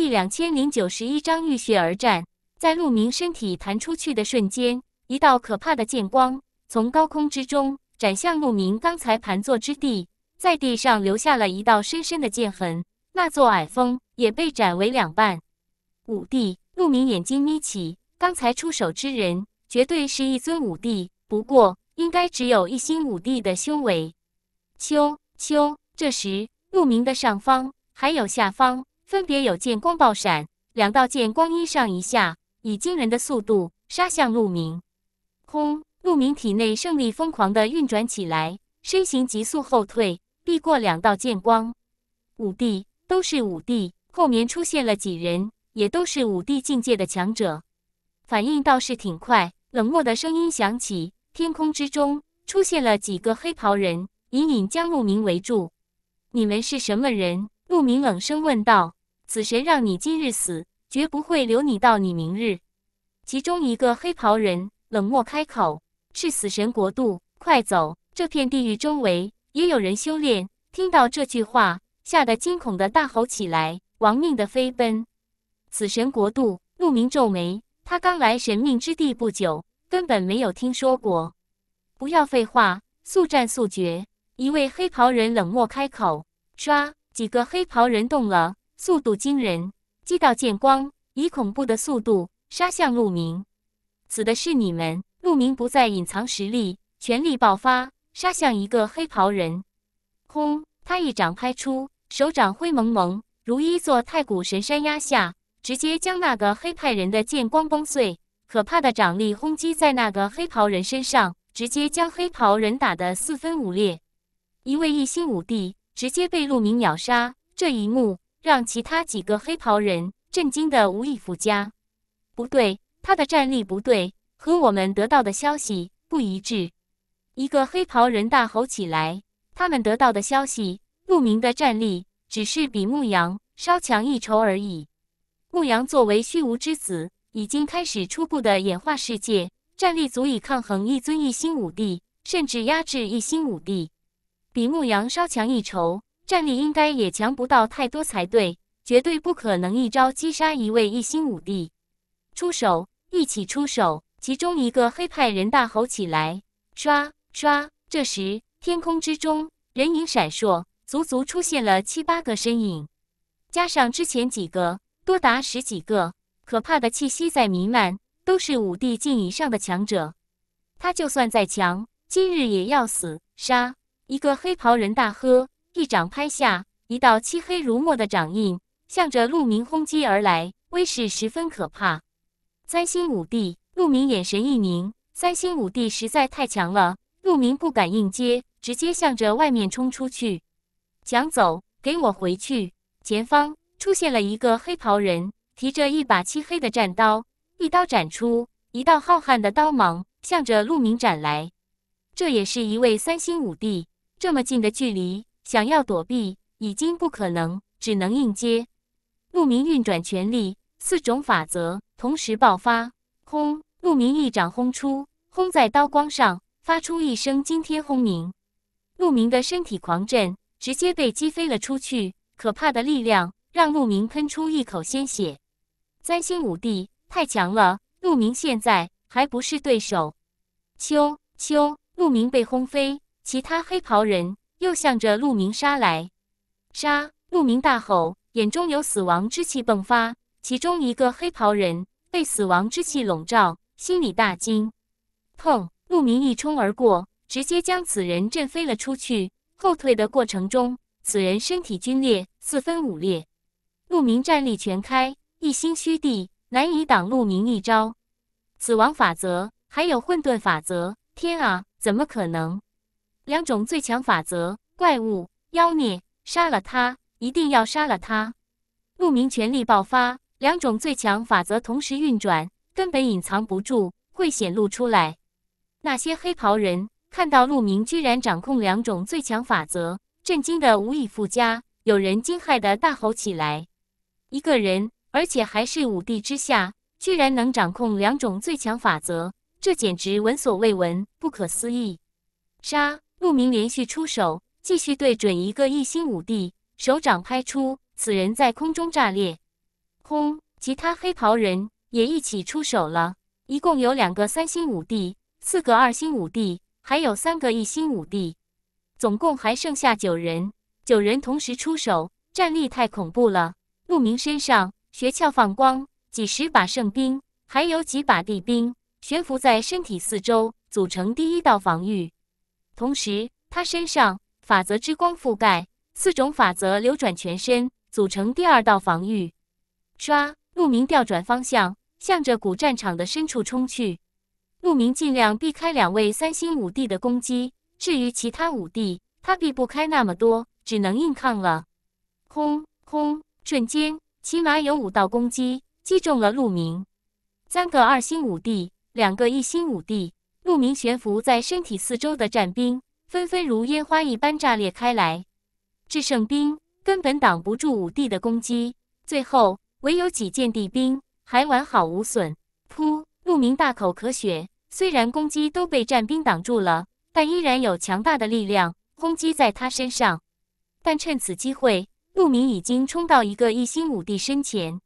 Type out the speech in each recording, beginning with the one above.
第两千零九十一章浴血而战。在陆明身体弹出去的瞬间，一道可怕的剑光从高空之中斩向陆明刚才盘坐之地，在地上留下了一道深深的剑痕。那座矮峰也被斩为两半。五帝陆明眼睛眯起，刚才出手之人绝对是一尊五帝，不过应该只有一星五帝的修为。秋秋，这时陆明的上方还有下方。分别有剑光爆闪，两道剑光一上一下，以惊人的速度杀向陆明。轰！陆明体内胜利疯狂地运转起来，身形急速后退，避过两道剑光。五帝都是五帝，后面出现了几人，也都是五帝境界的强者，反应倒是挺快。冷漠的声音响起，天空之中出现了几个黑袍人，隐隐将陆明围住。你们是什么人？陆明冷声问道。死神让你今日死，绝不会留你到你明日。其中一个黑袍人冷漠开口：“是死神国度，快走！这片地狱周围也有人修炼。”听到这句话，吓得惊恐的大吼起来，亡命的飞奔。死神国度，陆明皱眉，他刚来神命之地不久，根本没有听说过。不要废话，速战速决！一位黑袍人冷漠开口：“刷！”几个黑袍人动了。速度惊人，击到剑光以恐怖的速度杀向陆明。死的是你们！陆明不再隐藏实力，全力爆发，杀向一个黑袍人。轰！他一掌拍出，手掌灰蒙蒙，如一座太古神山压下，直接将那个黑派人的剑光崩碎。可怕的掌力轰击在那个黑袍人身上，直接将黑袍人打得四分五裂。一位一星五帝直接被陆明秒杀，这一幕。让其他几个黑袍人震惊的无以复加。不对，他的战力不对，和我们得到的消息不一致。一个黑袍人大吼起来：“他们得到的消息，陆明的战力只是比牧羊稍强一筹而已。牧羊作为虚无之子，已经开始初步的演化世界，战力足以抗衡一尊一星武帝，甚至压制一星武帝，比牧羊稍强一筹。”战力应该也强不到太多才对，绝对不可能一招击杀一位一星武帝。出手，一起出手！其中一个黑派人大吼起来：“刷刷！”这时天空之中人影闪烁，足足出现了七八个身影，加上之前几个，多达十几个。可怕的气息在弥漫，都是武帝境以上的强者。他就算再强，今日也要死！杀！一个黑袍人大喝。一掌拍下，一道漆黑如墨的掌印，向着陆明轰击而来，威势十分可怕。三星五帝，陆明眼神一凝，三星五帝实在太强了，陆明不敢硬接，直接向着外面冲出去。想走，给我回去！前方出现了一个黑袍人，提着一把漆黑的战刀，一刀斩出，一道浩瀚的刀芒，向着陆明斩来。这也是一位三星五帝，这么近的距离。想要躲避已经不可能，只能硬接。陆明运转全力，四种法则同时爆发，轰！陆明一掌轰出，轰在刀光上，发出一声惊天轰鸣。陆明的身体狂震，直接被击飞了出去。可怕的力量让陆明喷出一口鲜血。三星五帝太强了，陆明现在还不是对手。秋秋，陆明被轰飞，其他黑袍人。又向着陆明杀来，杀！陆明大吼，眼中有死亡之气迸发。其中一个黑袍人被死亡之气笼罩，心里大惊。砰！陆明一冲而过，直接将此人震飞了出去。后退的过程中，此人身体皲裂，四分五裂。陆明战力全开，一心虚地难以挡陆明一招。死亡法则，还有混沌法则！天啊，怎么可能？两种最强法则怪物妖孽，杀了他！一定要杀了他！鹿鸣全力爆发，两种最强法则同时运转，根本隐藏不住，会显露出来。那些黑袍人看到鹿鸣居然掌控两种最强法则，震惊的无以复加，有人惊骇的大吼起来：“一个人，而且还是五帝之下，居然能掌控两种最强法则，这简直闻所未闻，不可思议！”杀！陆明连续出手，继续对准一个一星武帝，手掌拍出，此人在空中炸裂。轰！其他黑袍人也一起出手了，一共有两个三星五帝，四个二星五帝，还有三个一星五帝，总共还剩下九人。九人同时出手，战力太恐怖了。陆明身上穴窍放光，几十把圣兵，还有几把帝兵，悬浮在身体四周，组成第一道防御。同时，他身上法则之光覆盖，四种法则流转全身，组成第二道防御。刷，鹿鸣调转方向，向着古战场的深处冲去。鹿鸣尽量避开两位三星五帝的攻击，至于其他五帝，他避不开那么多，只能硬抗了。轰轰！瞬间，起码有五道攻击击中了鹿鸣，三个二星五帝，两个一星五帝。陆明悬浮在身体四周的战兵纷纷如烟花一般炸裂开来，至圣兵根本挡不住武帝的攻击，最后唯有几件帝兵还完好无损。噗！陆明大口咳血，虽然攻击都被战兵挡住了，但依然有强大的力量轰击在他身上。但趁此机会，陆明已经冲到一个一星武帝身前，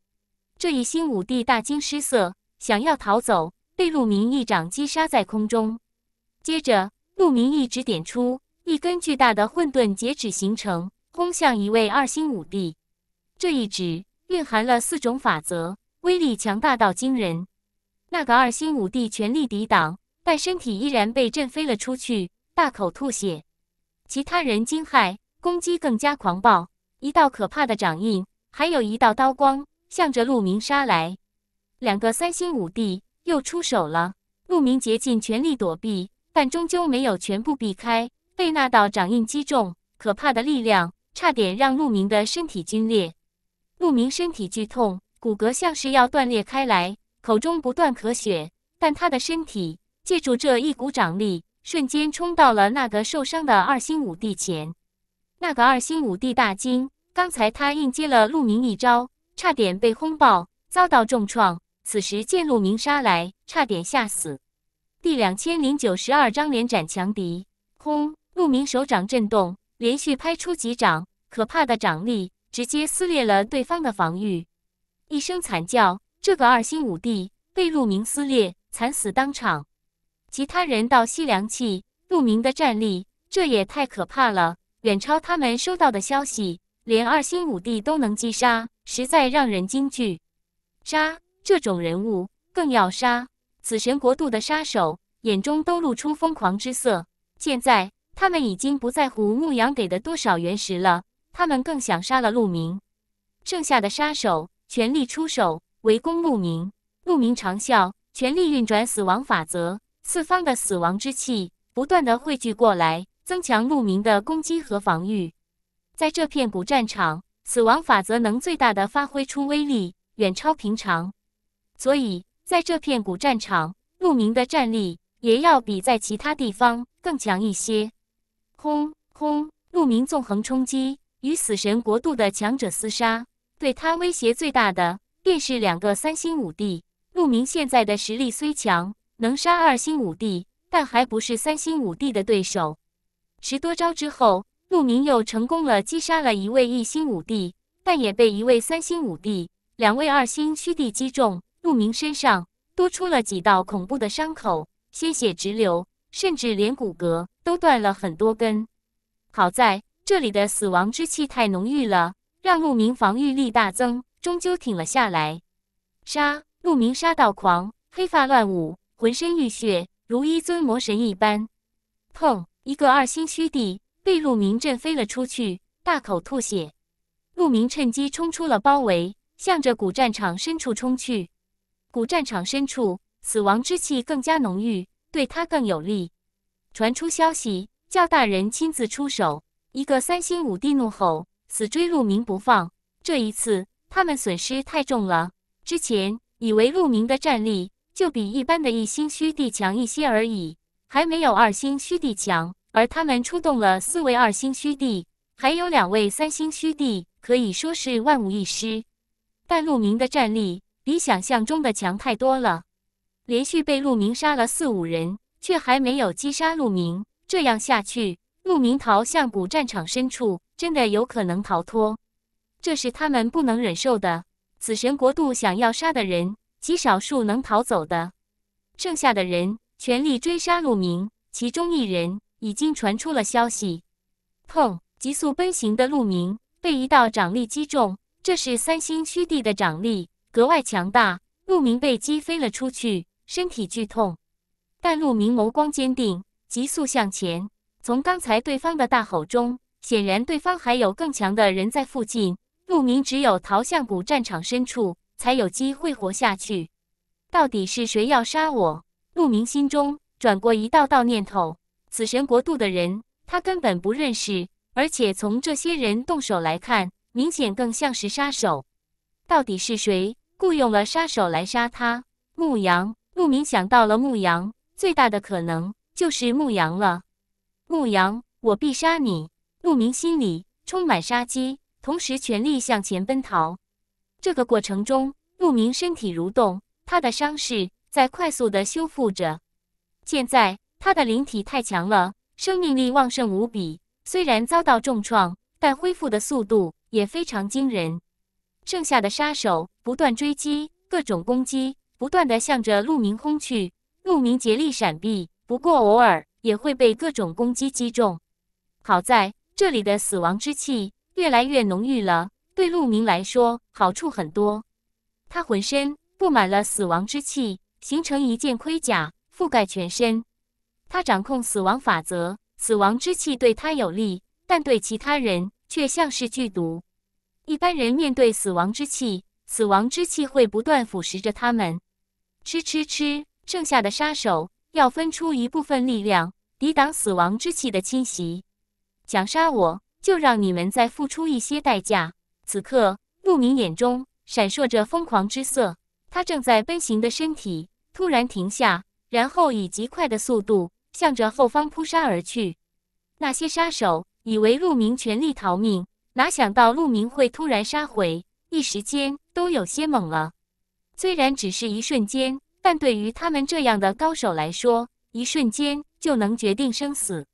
这一星武帝大惊失色，想要逃走。被陆明一掌击杀在空中，接着陆明一指点出一根巨大的混沌截指，形成轰向一位二星武帝。这一指蕴含了四种法则，威力强大到惊人。那个二星武帝全力抵挡，但身体依然被震飞了出去，大口吐血。其他人惊骇，攻击更加狂暴。一道可怕的掌印，还有一道刀光，向着陆明杀来。两个三星武帝。又出手了，陆明竭尽全力躲避，但终究没有全部避开，被那道掌印击中。可怕的力量差点让陆明的身体皲裂。陆明身体剧痛，骨骼像是要断裂开来，口中不断咳血。但他的身体借助这一股掌力，瞬间冲到了那个受伤的二星武帝前。那个二星武帝大惊，刚才他硬接了陆明一招，差点被轰爆，遭到重创。此时见陆明杀来，差点吓死。第两千零九十二章连斩强敌。轰！陆明手掌震动，连续拍出几掌，可怕的掌力直接撕裂了对方的防御。一声惨叫，这个二星武帝被陆明撕裂，惨死当场。其他人倒吸凉气，陆明的战力，这也太可怕了，远超他们收到的消息，连二星武帝都能击杀，实在让人惊惧。杀！这种人物更要杀！死神国度的杀手眼中都露出疯狂之色。现在他们已经不在乎牧羊给的多少原石了，他们更想杀了陆明。剩下的杀手全力出手，围攻陆明。陆明长啸，全力运转死亡法则，四方的死亡之气不断的汇聚过来，增强陆明的攻击和防御。在这片古战场，死亡法则能最大的发挥出威力，远超平常。所以，在这片古战场，陆明的战力也要比在其他地方更强一些。轰轰！陆明纵横冲击，与死神国度的强者厮杀。对他威胁最大的，便是两个三星五帝。陆明现在的实力虽强，能杀二星五帝，但还不是三星五帝的对手。十多招之后，陆明又成功了击杀了一位一星五帝，但也被一位三星五帝、两位二星虚帝击中。鹿鸣身上多出了几道恐怖的伤口，鲜血直流，甚至连骨骼都断了很多根。好在这里的死亡之气太浓郁了，让鹿鸣防御力大增，终究挺了下来。杀！鹿鸣杀到狂，黑发乱舞，浑身浴血，如一尊魔神一般。砰！一个二星虚帝被鹿鸣震飞了出去，大口吐血。鹿鸣趁机冲出了包围，向着古战场深处冲去。古战场深处，死亡之气更加浓郁，对他更有利。传出消息，叫大人亲自出手。一个三星武帝怒吼，死追陆明不放。这一次，他们损失太重了。之前以为陆明的战力就比一般的一星虚帝强一些而已，还没有二星虚帝强。而他们出动了四位二星虚帝，还有两位三星虚帝，可以说是万无一失。但陆明的战力。比想象中的强太多了，连续被陆明杀了四五人，却还没有击杀陆明。这样下去，陆明逃向古战场深处，真的有可能逃脱。这是他们不能忍受的。死神国度想要杀的人，极少数能逃走的，剩下的人全力追杀陆明。其中一人已经传出了消息。砰！急速奔行的陆明被一道掌力击中，这是三星虚地的掌力。格外强大，陆明被击飞了出去，身体剧痛。但陆明眸光坚定，急速向前。从刚才对方的大吼中，显然对方还有更强的人在附近。陆明只有逃向古战场深处，才有机会活下去。到底是谁要杀我？陆明心中转过一道道念头。死神国度的人，他根本不认识，而且从这些人动手来看，明显更像是杀手。到底是谁？雇佣了杀手来杀他。牧羊，牧民想到了牧羊，最大的可能就是牧羊了。牧羊，我必杀你！牧民心里充满杀机，同时全力向前奔逃。这个过程中，牧民身体蠕动，他的伤势在快速的修复着。现在他的灵体太强了，生命力旺盛无比。虽然遭到重创，但恢复的速度也非常惊人。剩下的杀手不断追击，各种攻击不断地向着陆明轰去。陆明竭力闪避，不过偶尔也会被各种攻击击中。好在这里的死亡之气越来越浓郁了，对陆明来说好处很多。他浑身布满了死亡之气，形成一件盔甲覆盖全身。他掌控死亡法则，死亡之气对他有利，但对其他人却像是剧毒。一般人面对死亡之气，死亡之气会不断腐蚀着他们。吃吃吃！剩下的杀手要分出一部分力量抵挡死亡之气的侵袭。想杀我，就让你们再付出一些代价。此刻，陆明眼中闪烁着疯狂之色，他正在奔行的身体突然停下，然后以极快的速度向着后方扑杀而去。那些杀手以为陆明全力逃命。哪想到陆明会突然杀回，一时间都有些懵了。虽然只是一瞬间，但对于他们这样的高手来说，一瞬间就能决定生死。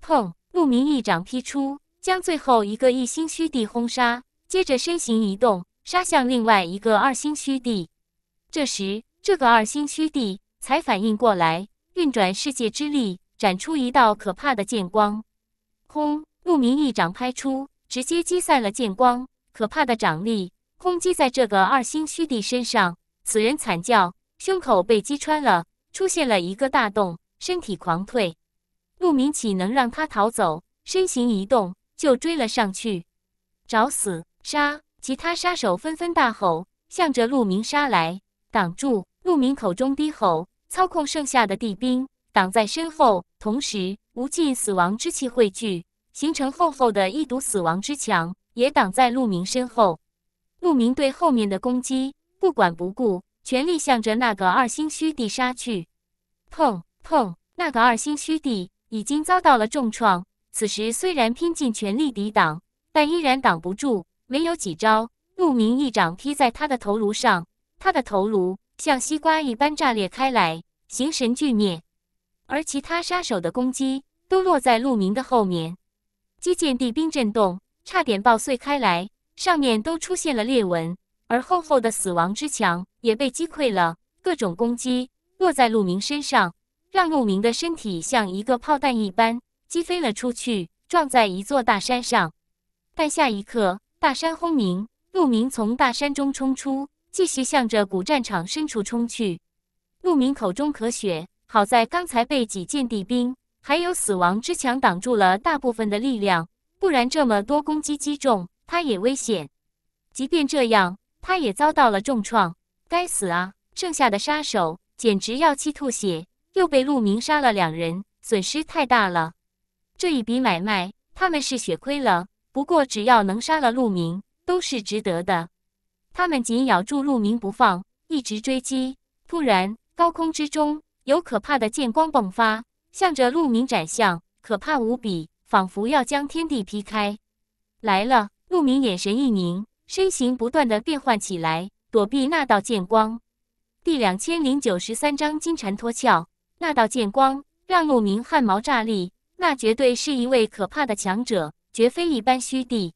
砰！陆明一掌劈出，将最后一个一星虚地轰杀，接着身形移动，杀向另外一个二星虚地。这时，这个二星虚地才反应过来，运转世界之力，斩出一道可怕的剑光。轰！陆明一掌拍出。直接击散了剑光，可怕的掌力轰击在这个二星虚帝身上，此人惨叫，胸口被击穿了，出现了一个大洞，身体狂退。陆明岂能让他逃走？身形一动，就追了上去。找死！杀！其他杀手纷纷大吼，向着陆明杀来。挡住！陆明口中低吼，操控剩下的地兵挡在身后，同时无尽死亡之气汇聚。形成厚厚的一堵死亡之墙，也挡在鹿鸣身后。鹿鸣对后面的攻击不管不顾，全力向着那个二星虚帝杀去。砰砰！那个二星虚帝已经遭到了重创，此时虽然拼尽全力抵挡，但依然挡不住。没有几招，鹿鸣一掌劈在他的头颅上，他的头颅像西瓜一般炸裂开来，形神俱灭。而其他杀手的攻击都落在鹿鸣的后面。击剑地冰震动，差点爆碎开来，上面都出现了裂纹，而厚厚的死亡之墙也被击溃了。各种攻击落在陆明身上，让陆明的身体像一个炮弹一般击飞了出去，撞在一座大山上。但下一刻，大山轰鸣，陆明从大山中冲出，继续向着古战场深处冲去。陆明口中咳血，好在刚才被几件地冰。还有死亡之墙挡住了大部分的力量，不然这么多攻击击中，他也危险。即便这样，他也遭到了重创。该死啊！剩下的杀手简直要气吐血，又被陆明杀了两人，损失太大了。这一笔买卖，他们是血亏了。不过只要能杀了陆明，都是值得的。他们紧咬住陆明不放，一直追击。突然，高空之中有可怕的剑光迸发。向着陆明斩向，可怕无比，仿佛要将天地劈开。来了，陆明眼神一凝，身形不断的变换起来，躲避那道剑光。第两千零九十三章金蝉脱壳。那道剑光让陆明汗毛炸立，那绝对是一位可怕的强者，绝非一般虚帝。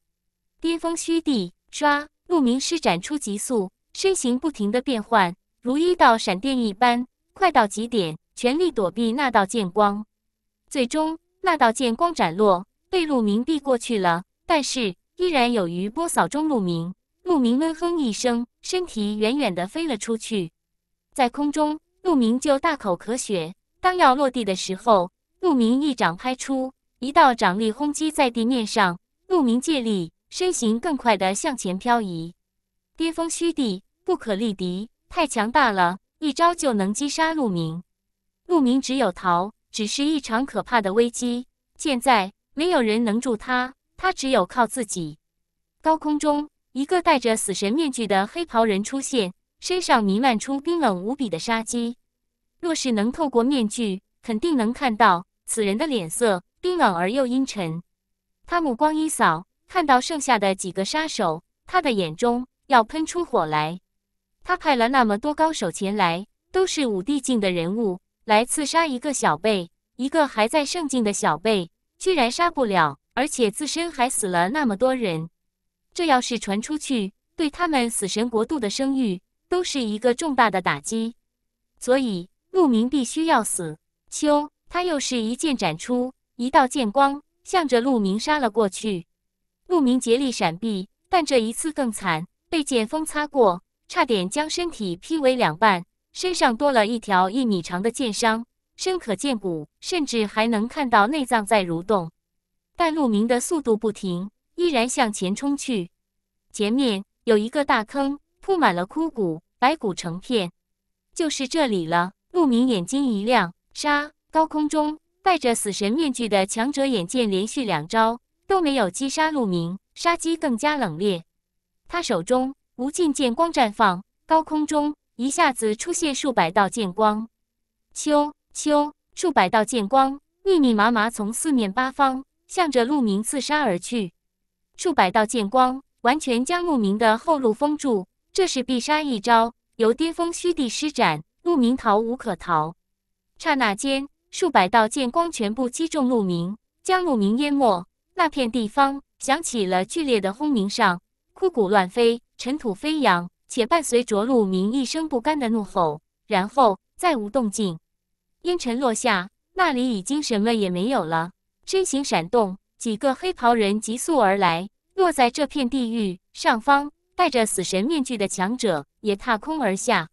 巅峰虚帝！刷！陆明施展出急速，身形不停的变换，如一道闪电一般，快到极点。全力躲避那道剑光，最终那道剑光斩落，被鹿鸣避过去了。但是依然有余波扫中鹿鸣。鹿鸣闷哼一声，身体远远地飞了出去。在空中，陆明就大口咳血。当要落地的时候，陆明一掌拍出，一道掌力轰击在地面上。陆明借力，身形更快地向前漂移。巅峰虚地，不可力敌，太强大了，一招就能击杀陆明。鹿鸣只有逃，只是一场可怕的危机。现在没有人能助他，他只有靠自己。高空中，一个戴着死神面具的黑袍人出现，身上弥漫出冰冷无比的杀机。若是能透过面具，肯定能看到此人的脸色冰冷而又阴沉。他目光一扫，看到剩下的几个杀手，他的眼中要喷出火来。他派了那么多高手前来，都是五帝境的人物。来刺杀一个小辈，一个还在圣境的小辈，居然杀不了，而且自身还死了那么多人。这要是传出去，对他们死神国度的声誉都是一个重大的打击。所以，鹿鸣必须要死。秋，他又是一剑斩出，一道剑光向着鹿鸣杀了过去。鹿鸣竭力闪避，但这一次更惨，被剑锋擦过，差点将身体劈为两半。身上多了一条一米长的剑伤，深可见骨，甚至还能看到内脏在蠕动。但鹿鸣的速度不停，依然向前冲去。前面有一个大坑，铺满了枯骨，白骨成片，就是这里了。鹿鸣眼睛一亮，杀！高空中戴着死神面具的强者眼见连续两招都没有击杀鹿鸣，杀机更加冷冽。他手中无尽剑光绽放，高空中。一下子出现数百道剑光，咻咻，数百道剑光密密麻麻从四面八方向着陆明刺杀而去。数百道剑光完全将陆明的后路封住，这是必杀一招，由巅峰虚地施展，陆明逃无可逃。刹那间，数百道剑光全部击中陆明，将陆明淹没。那片地方响起了剧烈的轰鸣声，枯骨乱飞，尘土飞扬。且伴随着陆明一声不甘的怒吼，然后再无动静，烟尘落下，那里已经什么也没有了。身形闪动，几个黑袍人急速而来，落在这片地狱上方，戴着死神面具的强者也踏空而下。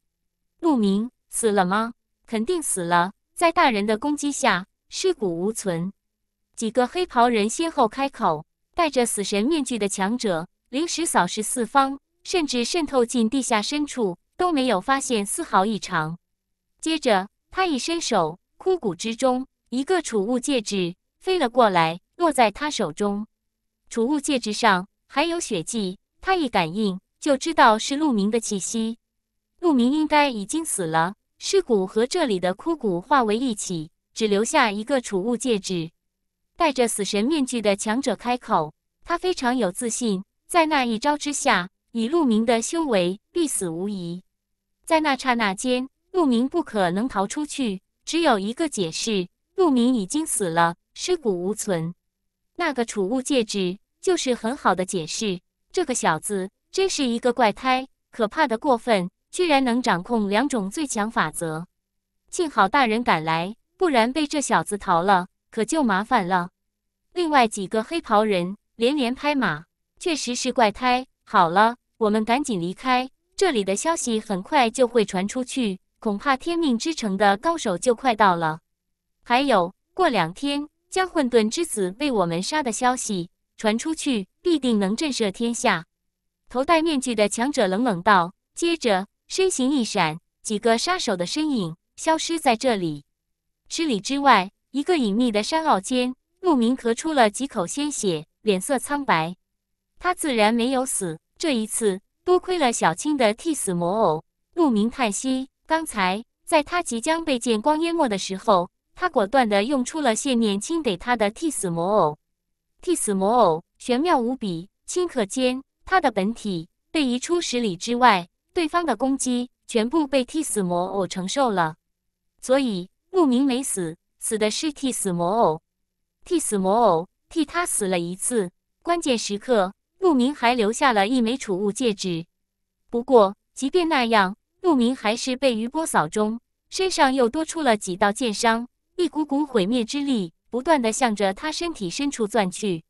陆明死了吗？肯定死了，在大人的攻击下，尸骨无存。几个黑袍人先后开口，戴着死神面具的强者临时扫视四方。甚至渗透进地下深处都没有发现丝毫异常。接着，他一伸手，枯骨之中一个储物戒指飞了过来，落在他手中。储物戒指上还有血迹，他一感应就知道是陆明的气息。陆明应该已经死了，尸骨和这里的枯骨化为一起，只留下一个储物戒指。戴着死神面具的强者开口，他非常有自信，在那一招之下。以陆明的修为，必死无疑。在那刹那间，陆明不可能逃出去，只有一个解释：陆明已经死了，尸骨无存。那个储物戒指就是很好的解释。这个小子真是一个怪胎，可怕的过分，居然能掌控两种最强法则。幸好大人赶来，不然被这小子逃了，可就麻烦了。另外几个黑袍人连连拍马，确实是怪胎。好了。我们赶紧离开这里，的消息很快就会传出去，恐怕天命之城的高手就快到了。还有，过两天将混沌之子被我们杀的消息传出去，必定能震慑天下。头戴面具的强者冷冷道，接着身形一闪，几个杀手的身影消失在这里。十里之外，一个隐秘的山坳间，牧民咳出了几口鲜血，脸色苍白。他自然没有死。这一次，多亏了小青的替死魔偶。陆明叹息，刚才在他即将被剑光淹没的时候，他果断地用出了谢念青给他的替死魔偶。替死魔偶玄妙无比，顷刻间，他的本体被移出十里之外，对方的攻击全部被替死魔偶承受了。所以，陆明没死，死的是替死魔偶。替死魔偶替他死了一次，关键时刻。陆明还留下了一枚储物戒指，不过即便那样，陆明还是被余波扫中，身上又多出了几道剑伤，一股股毁灭之力不断的向着他身体深处钻去。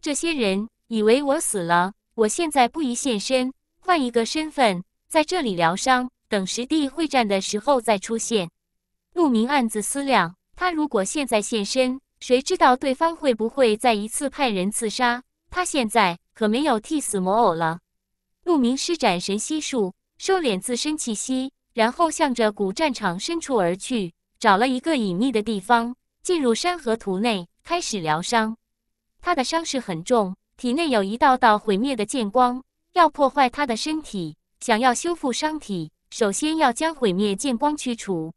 这些人以为我死了，我现在不宜现身，换一个身份在这里疗伤，等实地会战的时候再出现。陆明暗自思量，他如果现在现身，谁知道对方会不会再一次派人刺杀他？现在。可没有替死魔偶了。陆明施展神息术，收敛自身气息，然后向着古战场深处而去，找了一个隐秘的地方，进入山河图内，开始疗伤。他的伤势很重，体内有一道道毁灭的剑光，要破坏他的身体。想要修复伤体，首先要将毁灭剑光驱除。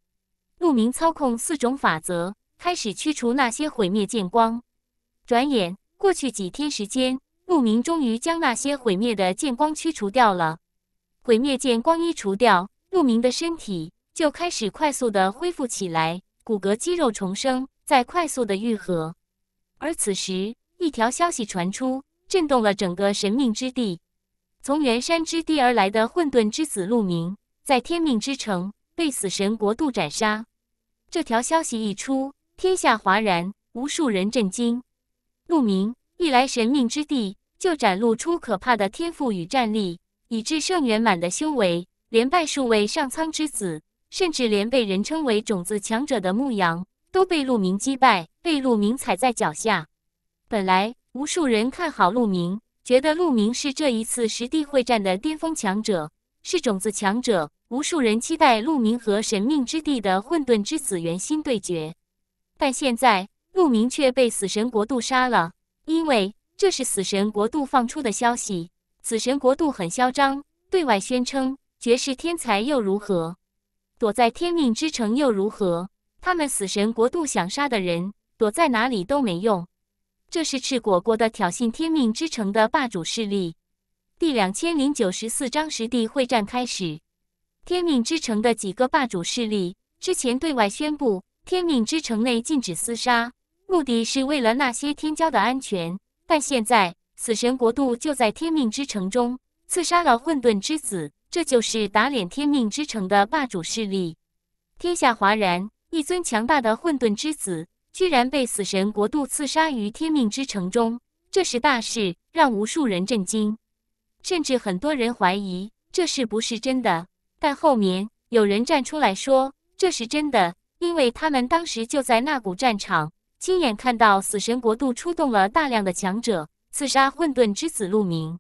陆明操控四种法则，开始驱除那些毁灭剑光。转眼过去几天时间。鹿鸣终于将那些毁灭的剑光驱除掉了，毁灭剑光一除掉，鹿鸣的身体就开始快速的恢复起来，骨骼肌肉重生，在快速的愈合。而此时，一条消息传出，震动了整个神秘之地。从元山之地而来的混沌之子鹿鸣，在天命之城被死神国度斩杀。这条消息一出，天下哗然，无数人震惊。鹿鸣。一来神命之地就展露出可怕的天赋与战力，以至圣圆满的修为，连败数位上苍之子，甚至连被人称为种子强者的牧羊都被鹿鸣击败，被鹿鸣踩在脚下。本来无数人看好鹿鸣，觉得鹿鸣是这一次实地会战的巅峰强者，是种子强者。无数人期待鹿鸣和神命之地的混沌之子圆心对决，但现在鹿鸣却被死神国度杀了。因为这是死神国度放出的消息，死神国度很嚣张，对外宣称绝世天才又如何，躲在天命之城又如何？他们死神国度想杀的人，躲在哪里都没用。这是赤果果的挑衅！天命之城的霸主势力，第两千零九十四章实地会战开始。天命之城的几个霸主势力之前对外宣布，天命之城内禁止厮杀。目的是为了那些天骄的安全，但现在死神国度就在天命之城中刺杀了混沌之子，这就是打脸天命之城的霸主势力。天下哗然，一尊强大的混沌之子居然被死神国度刺杀于天命之城中，这是大事，让无数人震惊，甚至很多人怀疑这是不是真的。但后面有人站出来说这是真的，因为他们当时就在那股战场。亲眼看到死神国度出动了大量的强者刺杀混沌之子陆明，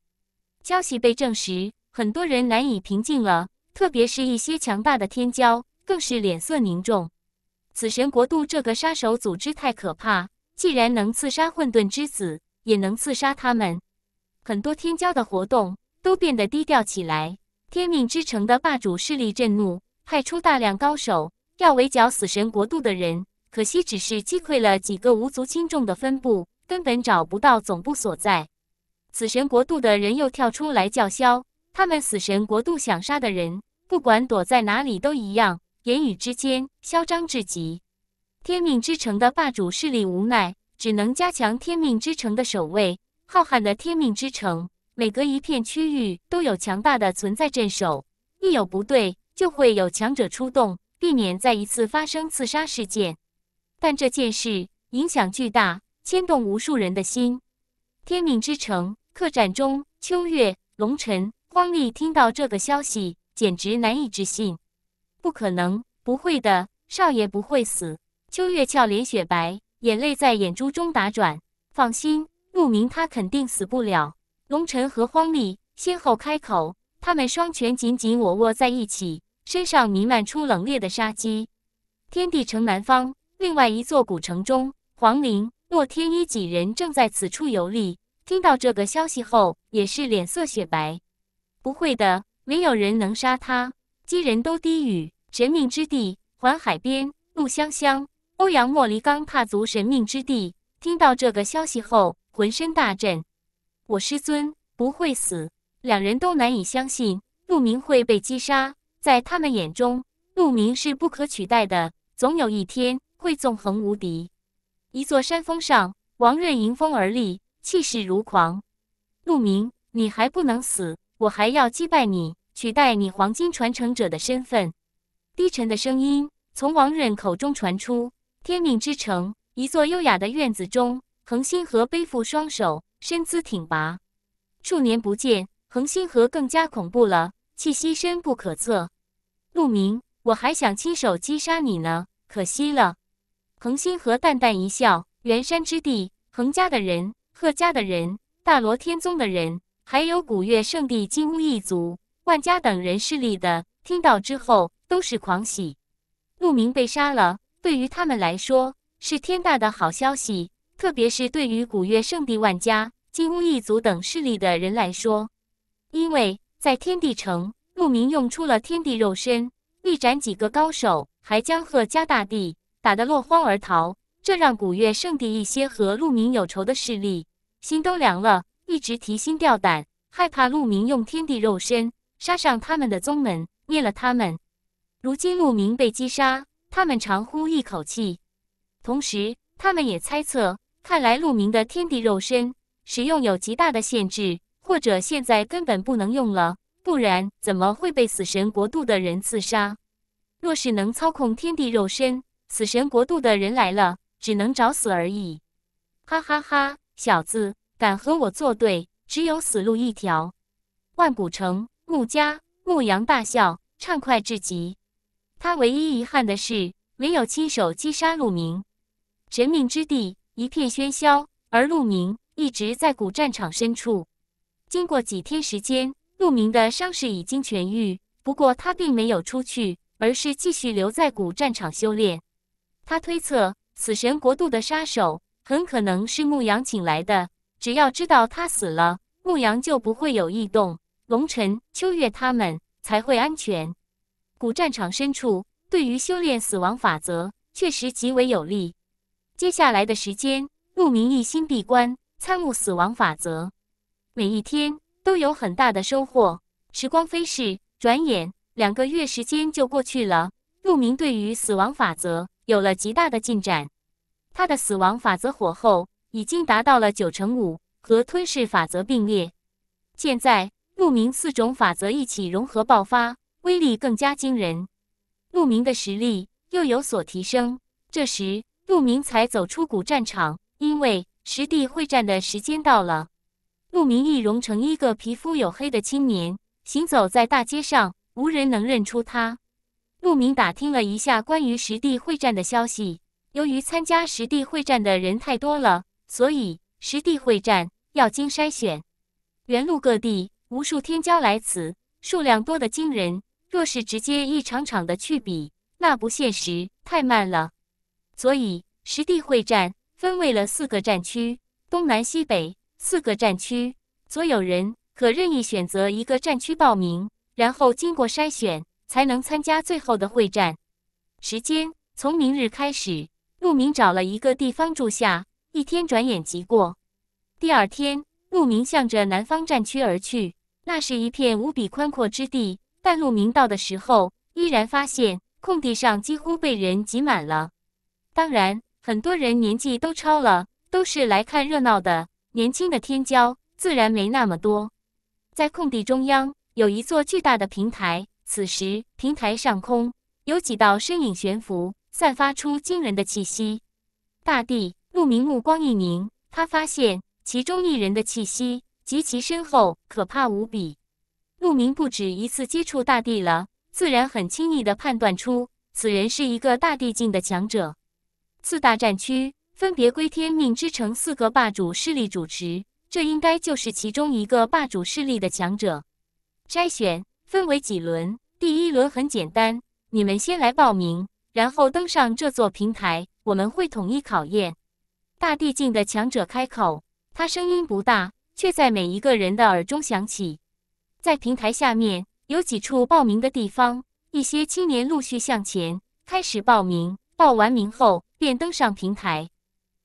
消息被证实，很多人难以平静了。特别是一些强大的天骄，更是脸色凝重。死神国度这个杀手组织太可怕，既然能刺杀混沌之子，也能刺杀他们。很多天骄的活动都变得低调起来。天命之城的霸主势力震怒，派出大量高手要围剿死神国度的人。可惜只是击溃了几个无足轻重的分部，根本找不到总部所在。死神国度的人又跳出来叫嚣，他们死神国度想杀的人，不管躲在哪里都一样。言语之间嚣张至极。天命之城的霸主势力无奈，只能加强天命之城的守卫。浩瀚的天命之城，每隔一片区域都有强大的存在镇守，一有不对，就会有强者出动，避免再一次发生刺杀事件。但这件事影响巨大，牵动无数人的心。天命之城客栈中，秋月、龙尘、荒力听到这个消息，简直难以置信。不可能，不会的，少爷不会死。秋月俏脸雪白，眼泪在眼珠中打转。放心，陆明他肯定死不了。龙尘和荒力先后开口，他们双拳紧紧握握在一起，身上弥漫出冷冽的杀机。天地城南方。另外一座古城中，黄陵、洛天依几人正在此处游历。听到这个消息后，也是脸色雪白。不会的，没有人能杀他。几人都低语：“神命之地，环海边，陆香香，欧阳莫离刚踏足神命之地。”听到这个消息后，浑身大震。我师尊不会死。两人都难以相信陆明会被击杀。在他们眼中，陆明是不可取代的。总有一天。会纵横无敌。一座山峰上，王润迎风而立，气势如狂。陆明，你还不能死，我还要击败你，取代你黄金传承者的身份。低沉的声音从王润口中传出。天命之城，一座优雅的院子中，恒星河背负双手，身姿挺拔。数年不见，恒星河更加恐怖了，气息深不可测。陆明，我还想亲手击杀你呢，可惜了。恒星河淡淡一笑，元山之地，恒家的人、贺家的人、大罗天宗的人，还有古月圣地、金乌一族、万家等人势力的，听到之后都是狂喜。陆明被杀了，对于他们来说是天大的好消息，特别是对于古月圣地、万家、金乌一族等势力的人来说，因为在天地城，陆明用出了天地肉身，力斩几个高手，还将贺家大帝。打得落荒而逃，这让古月圣地一些和陆明有仇的势力心都凉了，一直提心吊胆，害怕陆明用天地肉身杀上他们的宗门，灭了他们。如今陆明被击杀，他们长呼一口气，同时他们也猜测，看来陆明的天地肉身使用有极大的限制，或者现在根本不能用了，不然怎么会被死神国度的人刺杀？若是能操控天地肉身，死神国度的人来了，只能找死而已！哈哈哈！小子，敢和我作对，只有死路一条！万古城，穆家，穆阳大笑，畅快至极。他唯一遗憾的是，没有亲手击杀陆明。神明之地一片喧嚣，而陆明一直在古战场深处。经过几天时间，陆明的伤势已经痊愈，不过他并没有出去，而是继续留在古战场修炼。他推测，死神国度的杀手很可能是牧羊请来的。只要知道他死了，牧羊就不会有异动，龙尘、秋月他们才会安全。古战场深处，对于修炼死亡法则确实极为有利。接下来的时间，牧民一心闭关参悟死亡法则，每一天都有很大的收获。时光飞逝，转眼两个月时间就过去了。鹿鸣对于死亡法则有了极大的进展，他的死亡法则火候已经达到了九成五，和吞噬法则并列。现在，鹿鸣四种法则一起融合爆发，威力更加惊人。鹿鸣的实力又有所提升。这时，鹿鸣才走出古战场，因为实地会战的时间到了。鹿鸣易容成一个皮肤黝黑的青年，行走在大街上，无人能认出他。陆明打听了一下关于实地会战的消息。由于参加实地会战的人太多了，所以实地会战要经筛选。原路各地无数天骄来此，数量多得惊人。若是直接一场场的去比，那不现实，太慢了。所以实地会战分为了四个战区，东南西北四个战区，所有人可任意选择一个战区报名，然后经过筛选。才能参加最后的会战。时间从明日开始。陆明找了一个地方住下，一天转眼即过。第二天，陆明向着南方战区而去。那是一片无比宽阔之地，但陆明到的时候，依然发现空地上几乎被人挤满了。当然，很多人年纪都超了，都是来看热闹的。年轻的天骄自然没那么多。在空地中央，有一座巨大的平台。此时平台上空有几道身影悬浮，散发出惊人的气息。大地陆明目光一凝，他发现其中一人的气息极其深厚，可怕无比。陆明不止一次接触大地了，自然很轻易的判断出此人是一个大地境的强者。四大战区分别归天命之城四个霸主势力主持，这应该就是其中一个霸主势力的强者。筛选分为几轮。第一轮很简单，你们先来报名，然后登上这座平台，我们会统一考验。大地境的强者开口，他声音不大，却在每一个人的耳中响起。在平台下面有几处报名的地方，一些青年陆续向前开始报名，报完名后便登上平台。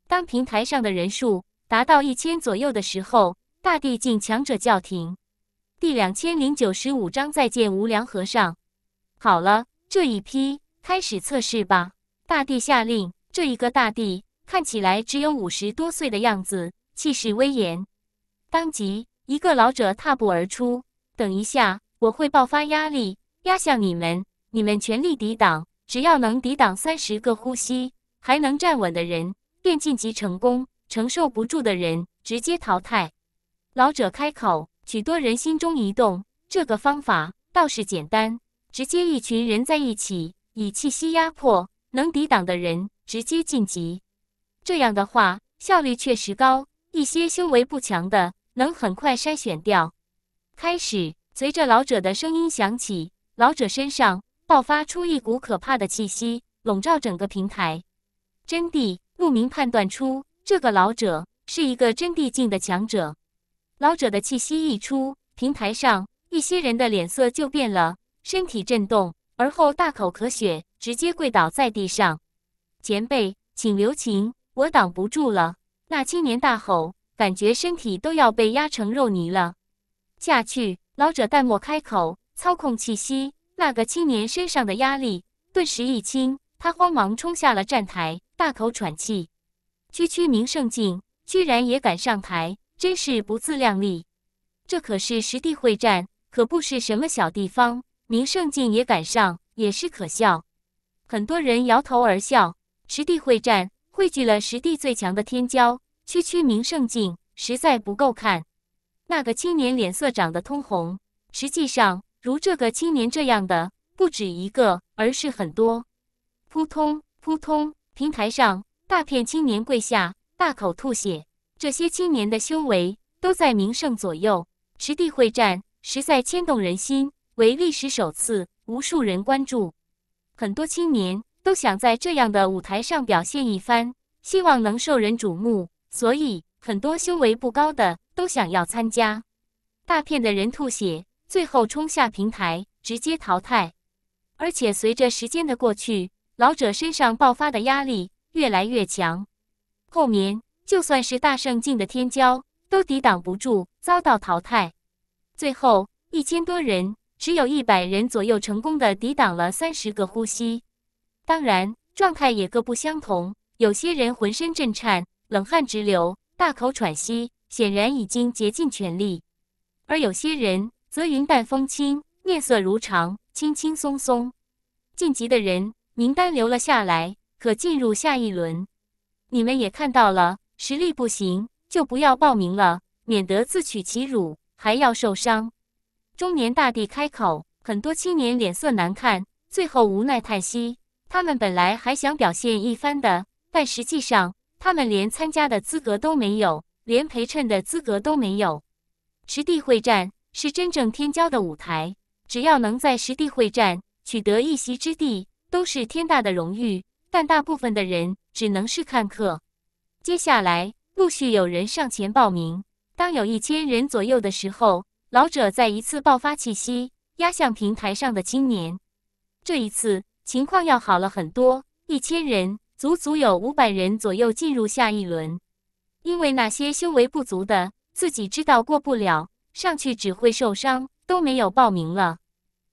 当平台上的人数达到一千左右的时候，大地境强者叫停。第两千零九十五章再见无良和尚。好了，这一批开始测试吧。大帝下令。这一个大帝看起来只有五十多岁的样子，气势威严。当即，一个老者踏步而出。等一下，我会爆发压力压向你们，你们全力抵挡。只要能抵挡三十个呼吸还能站稳的人便晋级成功，承受不住的人直接淘汰。老者开口。许多人心中一动，这个方法倒是简单，直接一群人在一起以气息压迫，能抵挡的人直接晋级。这样的话效率确实高，一些修为不强的能很快筛选掉。开始，随着老者的声音响起，老者身上爆发出一股可怕的气息，笼罩整个平台。真谛，陆明判断出，这个老者是一个真谛境的强者。老者的气息一出，平台上一些人的脸色就变了，身体震动，而后大口咳血，直接跪倒在地上。前辈，请留情，我挡不住了！那青年大吼，感觉身体都要被压成肉泥了。下去。老者淡漠开口，操控气息，那个青年身上的压力顿时一轻，他慌忙冲下了站台，大口喘气。区区名胜境，居然也敢上台！真是不自量力！这可是实地会战，可不是什么小地方。明胜境也敢上，也是可笑。很多人摇头而笑。实地会战汇聚了实地最强的天骄，区区明胜境实在不够看。那个青年脸色涨得通红。实际上，如这个青年这样的不止一个，而是很多。扑通扑通，平台上大片青年跪下，大口吐血。这些青年的修为都在名胜左右，实地会战实在牵动人心，为历史首次，无数人关注。很多青年都想在这样的舞台上表现一番，希望能受人瞩目，所以很多修为不高的都想要参加。大片的人吐血，最后冲下平台，直接淘汰。而且随着时间的过去，老者身上爆发的压力越来越强，后面。就算是大圣境的天骄，都抵挡不住，遭到淘汰。最后一千多人，只有一百人左右成功的抵挡了三十个呼吸。当然，状态也各不相同。有些人浑身震颤，冷汗直流，大口喘息，显然已经竭尽全力；而有些人则云淡风轻，面色如常，轻轻松松。晋级的人名单留了下来，可进入下一轮。你们也看到了。实力不行就不要报名了，免得自取其辱，还要受伤。中年大帝开口，很多青年脸色难看，最后无奈叹息。他们本来还想表现一番的，但实际上他们连参加的资格都没有，连陪衬的资格都没有。实地会战是真正天骄的舞台，只要能在实地会战取得一席之地，都是天大的荣誉。但大部分的人只能是看客。接下来，陆续有人上前报名。当有一千人左右的时候，老者再一次爆发气息，压向平台上的青年。这一次情况要好了很多，一千人，足足有五百人左右进入下一轮。因为那些修为不足的，自己知道过不了，上去只会受伤，都没有报名了。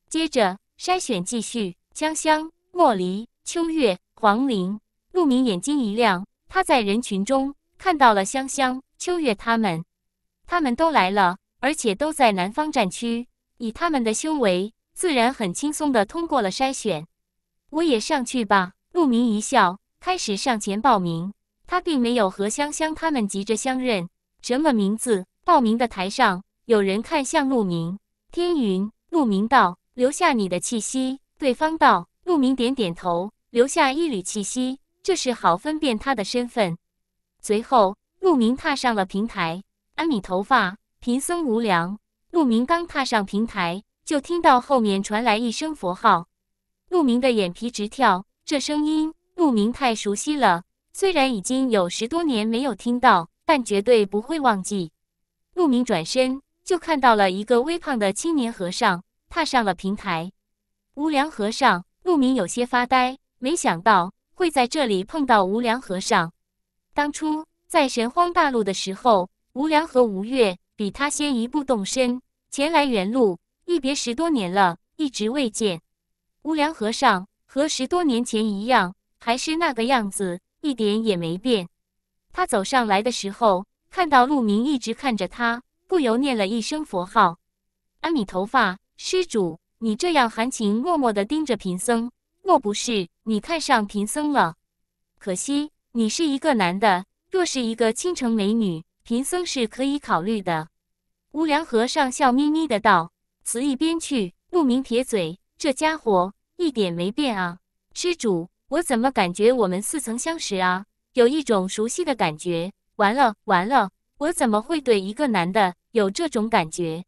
接着筛选继续，姜香、莫离、秋月、黄玲、陆明眼睛一亮。他在人群中看到了香香、秋月他们，他们都来了，而且都在南方战区。以他们的修为，自然很轻松的通过了筛选。我也上去吧。陆明一笑，开始上前报名。他并没有和香香他们急着相认。什么名字？报名的台上有人看向陆明。天云。陆明道：“留下你的气息。”对方道：“陆明点点头，留下一缕气息。”就是好分辨他的身份。随后，陆明踏上了平台，安米头发，贫僧无良。陆明刚踏上平台，就听到后面传来一声佛号，陆明的眼皮直跳。这声音，陆明太熟悉了，虽然已经有十多年没有听到，但绝对不会忘记。陆明转身，就看到了一个微胖的青年和尚踏上了平台。无良和尚，陆明有些发呆，没想到。会在这里碰到无良和尚。当初在神荒大陆的时候，无良和吴越比他先一步动身前来原路，一别十多年了，一直未见。无良和尚和十多年前一样，还是那个样子，一点也没变。他走上来的时候，看到陆明一直看着他，不由念了一声佛号：“阿弥陀佛，施主，你这样含情脉脉的盯着贫僧，莫不是……”你看上贫僧了，可惜你是一个男的。若是一个倾城美女，贫僧是可以考虑的。无良和尚笑眯眯的道：“辞一边去。”陆明撇嘴：“这家伙一点没变啊，施主，我怎么感觉我们似曾相识啊？有一种熟悉的感觉。完了完了，我怎么会对一个男的有这种感觉？”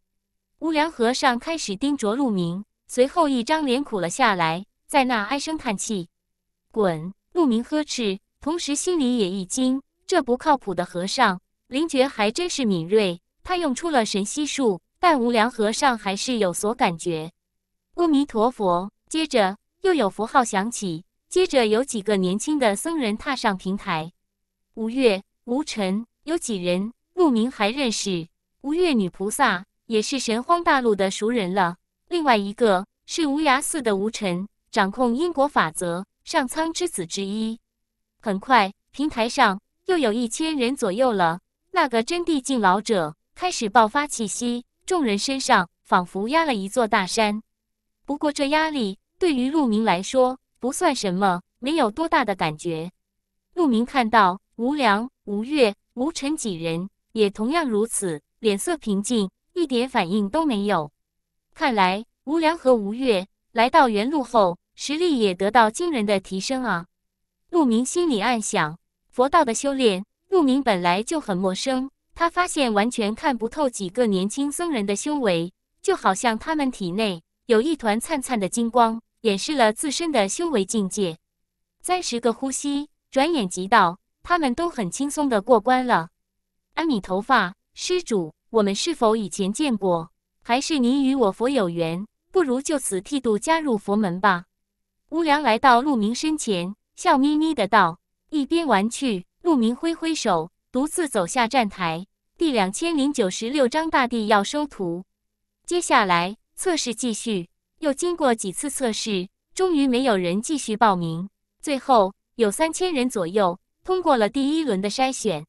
无良和尚开始盯着陆明，随后一张脸苦了下来。在那唉声叹气，滚！陆明呵斥，同时心里也一惊。这不靠谱的和尚，灵觉还真是敏锐。他用出了神息术，但无良和尚还是有所感觉。阿弥陀佛。接着又有符号响起，接着有几个年轻的僧人踏上平台。无月、无尘，有几人？陆明还认识无月女菩萨，也是神荒大陆的熟人了。另外一个是无崖寺的无尘。掌控因果法则，上苍之子之一。很快，平台上又有一千人左右了。那个真谛境老者开始爆发气息，众人身上仿佛压了一座大山。不过，这压力对于陆明来说不算什么，没有多大的感觉。陆明看到吴良、吴越、吴辰几人也同样如此，脸色平静，一点反应都没有。看来，吴良和吴越。来到原路后，实力也得到惊人的提升啊！陆明心里暗想，佛道的修炼，陆明本来就很陌生。他发现完全看不透几个年轻僧人的修为，就好像他们体内有一团灿灿的金光，掩饰了自身的修为境界。三十个呼吸，转眼即到，他们都很轻松的过关了。安米头发，施主，我们是否以前见过？还是你与我佛有缘？不如就此剃度加入佛门吧。乌良来到陆明身前，笑眯眯的道：“一边玩去。”陆明挥挥手，独自走下站台。第两千零九十六章大帝要收徒。接下来测试继续，又经过几次测试，终于没有人继续报名。最后有三千人左右通过了第一轮的筛选。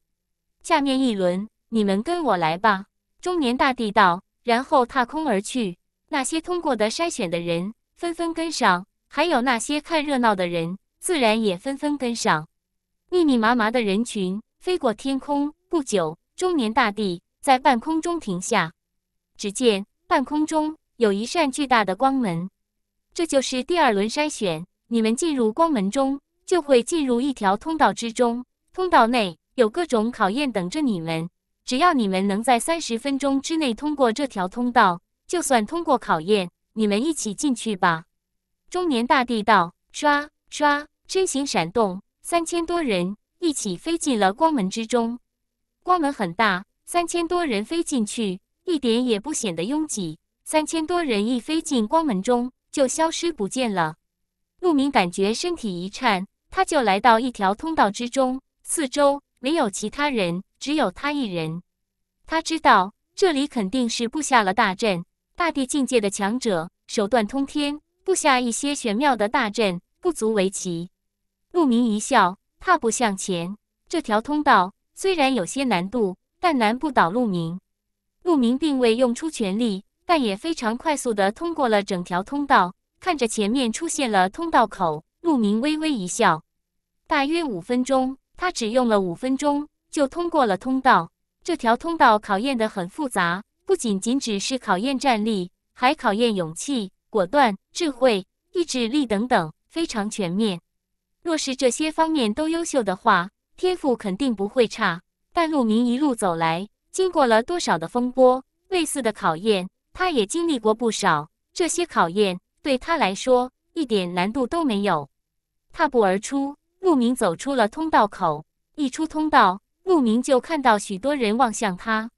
下面一轮，你们跟我来吧。中年大帝道，然后踏空而去。那些通过的筛选的人纷纷跟上，还有那些看热闹的人自然也纷纷跟上。密密麻麻的人群飞过天空，不久，中年大地在半空中停下。只见半空中有一扇巨大的光门，这就是第二轮筛选。你们进入光门中，就会进入一条通道之中，通道内有各种考验等着你们。只要你们能在三十分钟之内通过这条通道。就算通过考验，你们一起进去吧。中年大帝道：“刷刷，身形闪动，三千多人一起飞进了光门之中。光门很大，三千多人飞进去，一点也不显得拥挤。三千多人一飞进光门中，就消失不见了。”陆明感觉身体一颤，他就来到一条通道之中，四周没有其他人，只有他一人。他知道这里肯定是布下了大阵。大地境界的强者手段通天，布下一些玄妙的大阵，不足为奇。鹿鸣一笑，踏步向前。这条通道虽然有些难度，但难不倒鹿鸣。鹿鸣并未用出全力，但也非常快速的通过了整条通道。看着前面出现了通道口，鹿鸣微微一笑。大约五分钟，他只用了五分钟就通过了通道。这条通道考验的很复杂。不仅仅只是考验战力，还考验勇气、果断、智慧、意志力等等，非常全面。若是这些方面都优秀的话，天赋肯定不会差。但陆明一路走来，经过了多少的风波、类似的考验，他也经历过不少。这些考验对他来说一点难度都没有。踏步而出，陆明走出了通道口。一出通道，陆明就看到许多人望向他。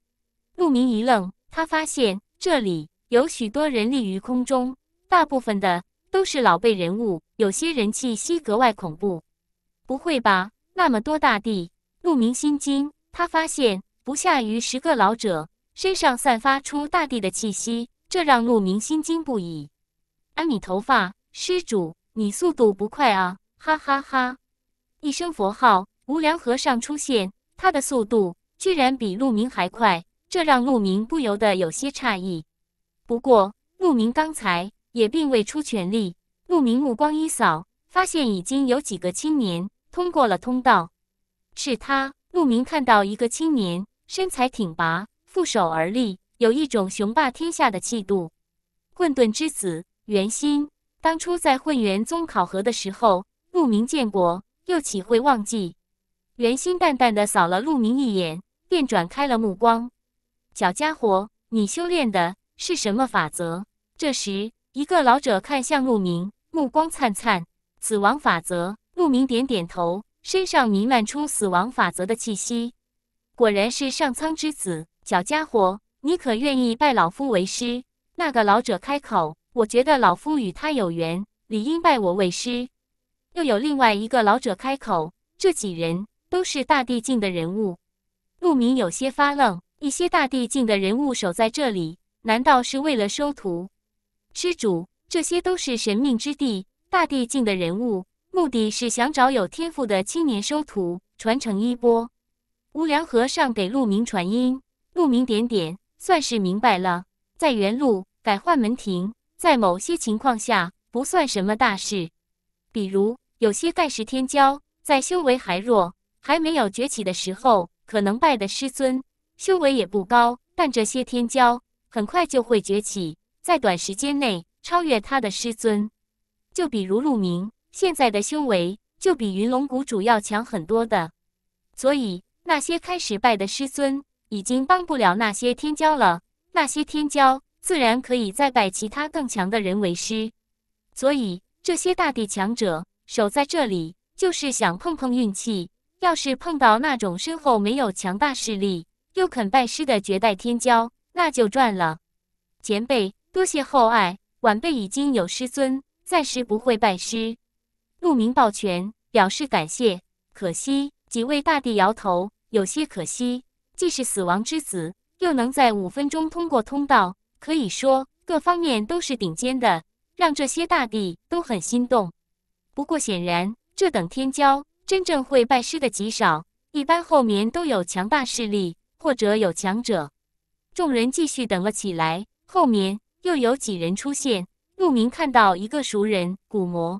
陆明一愣。他发现这里有许多人立于空中，大部分的都是老辈人物，有些人气息格外恐怖。不会吧，那么多大帝！鹿明心惊。他发现不下于十个老者身上散发出大帝的气息，这让鹿明心惊不已。安米头发，施主，你速度不快啊！哈哈哈！一声佛号，无良和尚出现，他的速度居然比鹿明还快。这让陆明不由得有些诧异，不过陆明刚才也并未出全力。陆明目光一扫，发现已经有几个青年通过了通道。是他，陆明看到一个青年，身材挺拔，负手而立，有一种雄霸天下的气度。混沌之子元心，当初在混元宗考核的时候，陆明见过，又岂会忘记？元心淡淡的扫了陆明一眼，便转开了目光。小家伙，你修炼的是什么法则？这时，一个老者看向陆明，目光灿灿。死亡法则。陆明点点头，身上弥漫出死亡法则的气息。果然是上苍之子。小家伙，你可愿意拜老夫为师？那个老者开口：“我觉得老夫与他有缘，理应拜我为师。”又有另外一个老者开口：“这几人都是大地境的人物。”陆明有些发愣。一些大帝境的人物守在这里，难道是为了收徒？施主，这些都是神命之地，大帝境的人物，目的是想找有天赋的青年收徒，传承衣钵。无良和尚给鹿鸣传音，鹿鸣点点，算是明白了。在原路改换门庭，在某些情况下不算什么大事。比如，有些盖世天骄在修为还弱、还没有崛起的时候，可能拜的师尊。修为也不高，但这些天骄很快就会崛起，在短时间内超越他的师尊。就比如陆明现在的修为，就比云龙谷主要强很多的。所以那些开始拜的师尊已经帮不了那些天骄了，那些天骄自然可以再拜其他更强的人为师。所以这些大地强者守在这里，就是想碰碰运气，要是碰到那种身后没有强大势力。又肯拜师的绝代天骄，那就赚了。前辈多谢厚爱，晚辈已经有师尊，暂时不会拜师。陆明抱拳表示感谢。可惜几位大帝摇头，有些可惜。既是死亡之子，又能在五分钟通过通道，可以说各方面都是顶尖的，让这些大帝都很心动。不过显然，这等天骄真正会拜师的极少，一般后面都有强大势力。或者有强者，众人继续等了起来。后面又有几人出现。陆明看到一个熟人，古魔，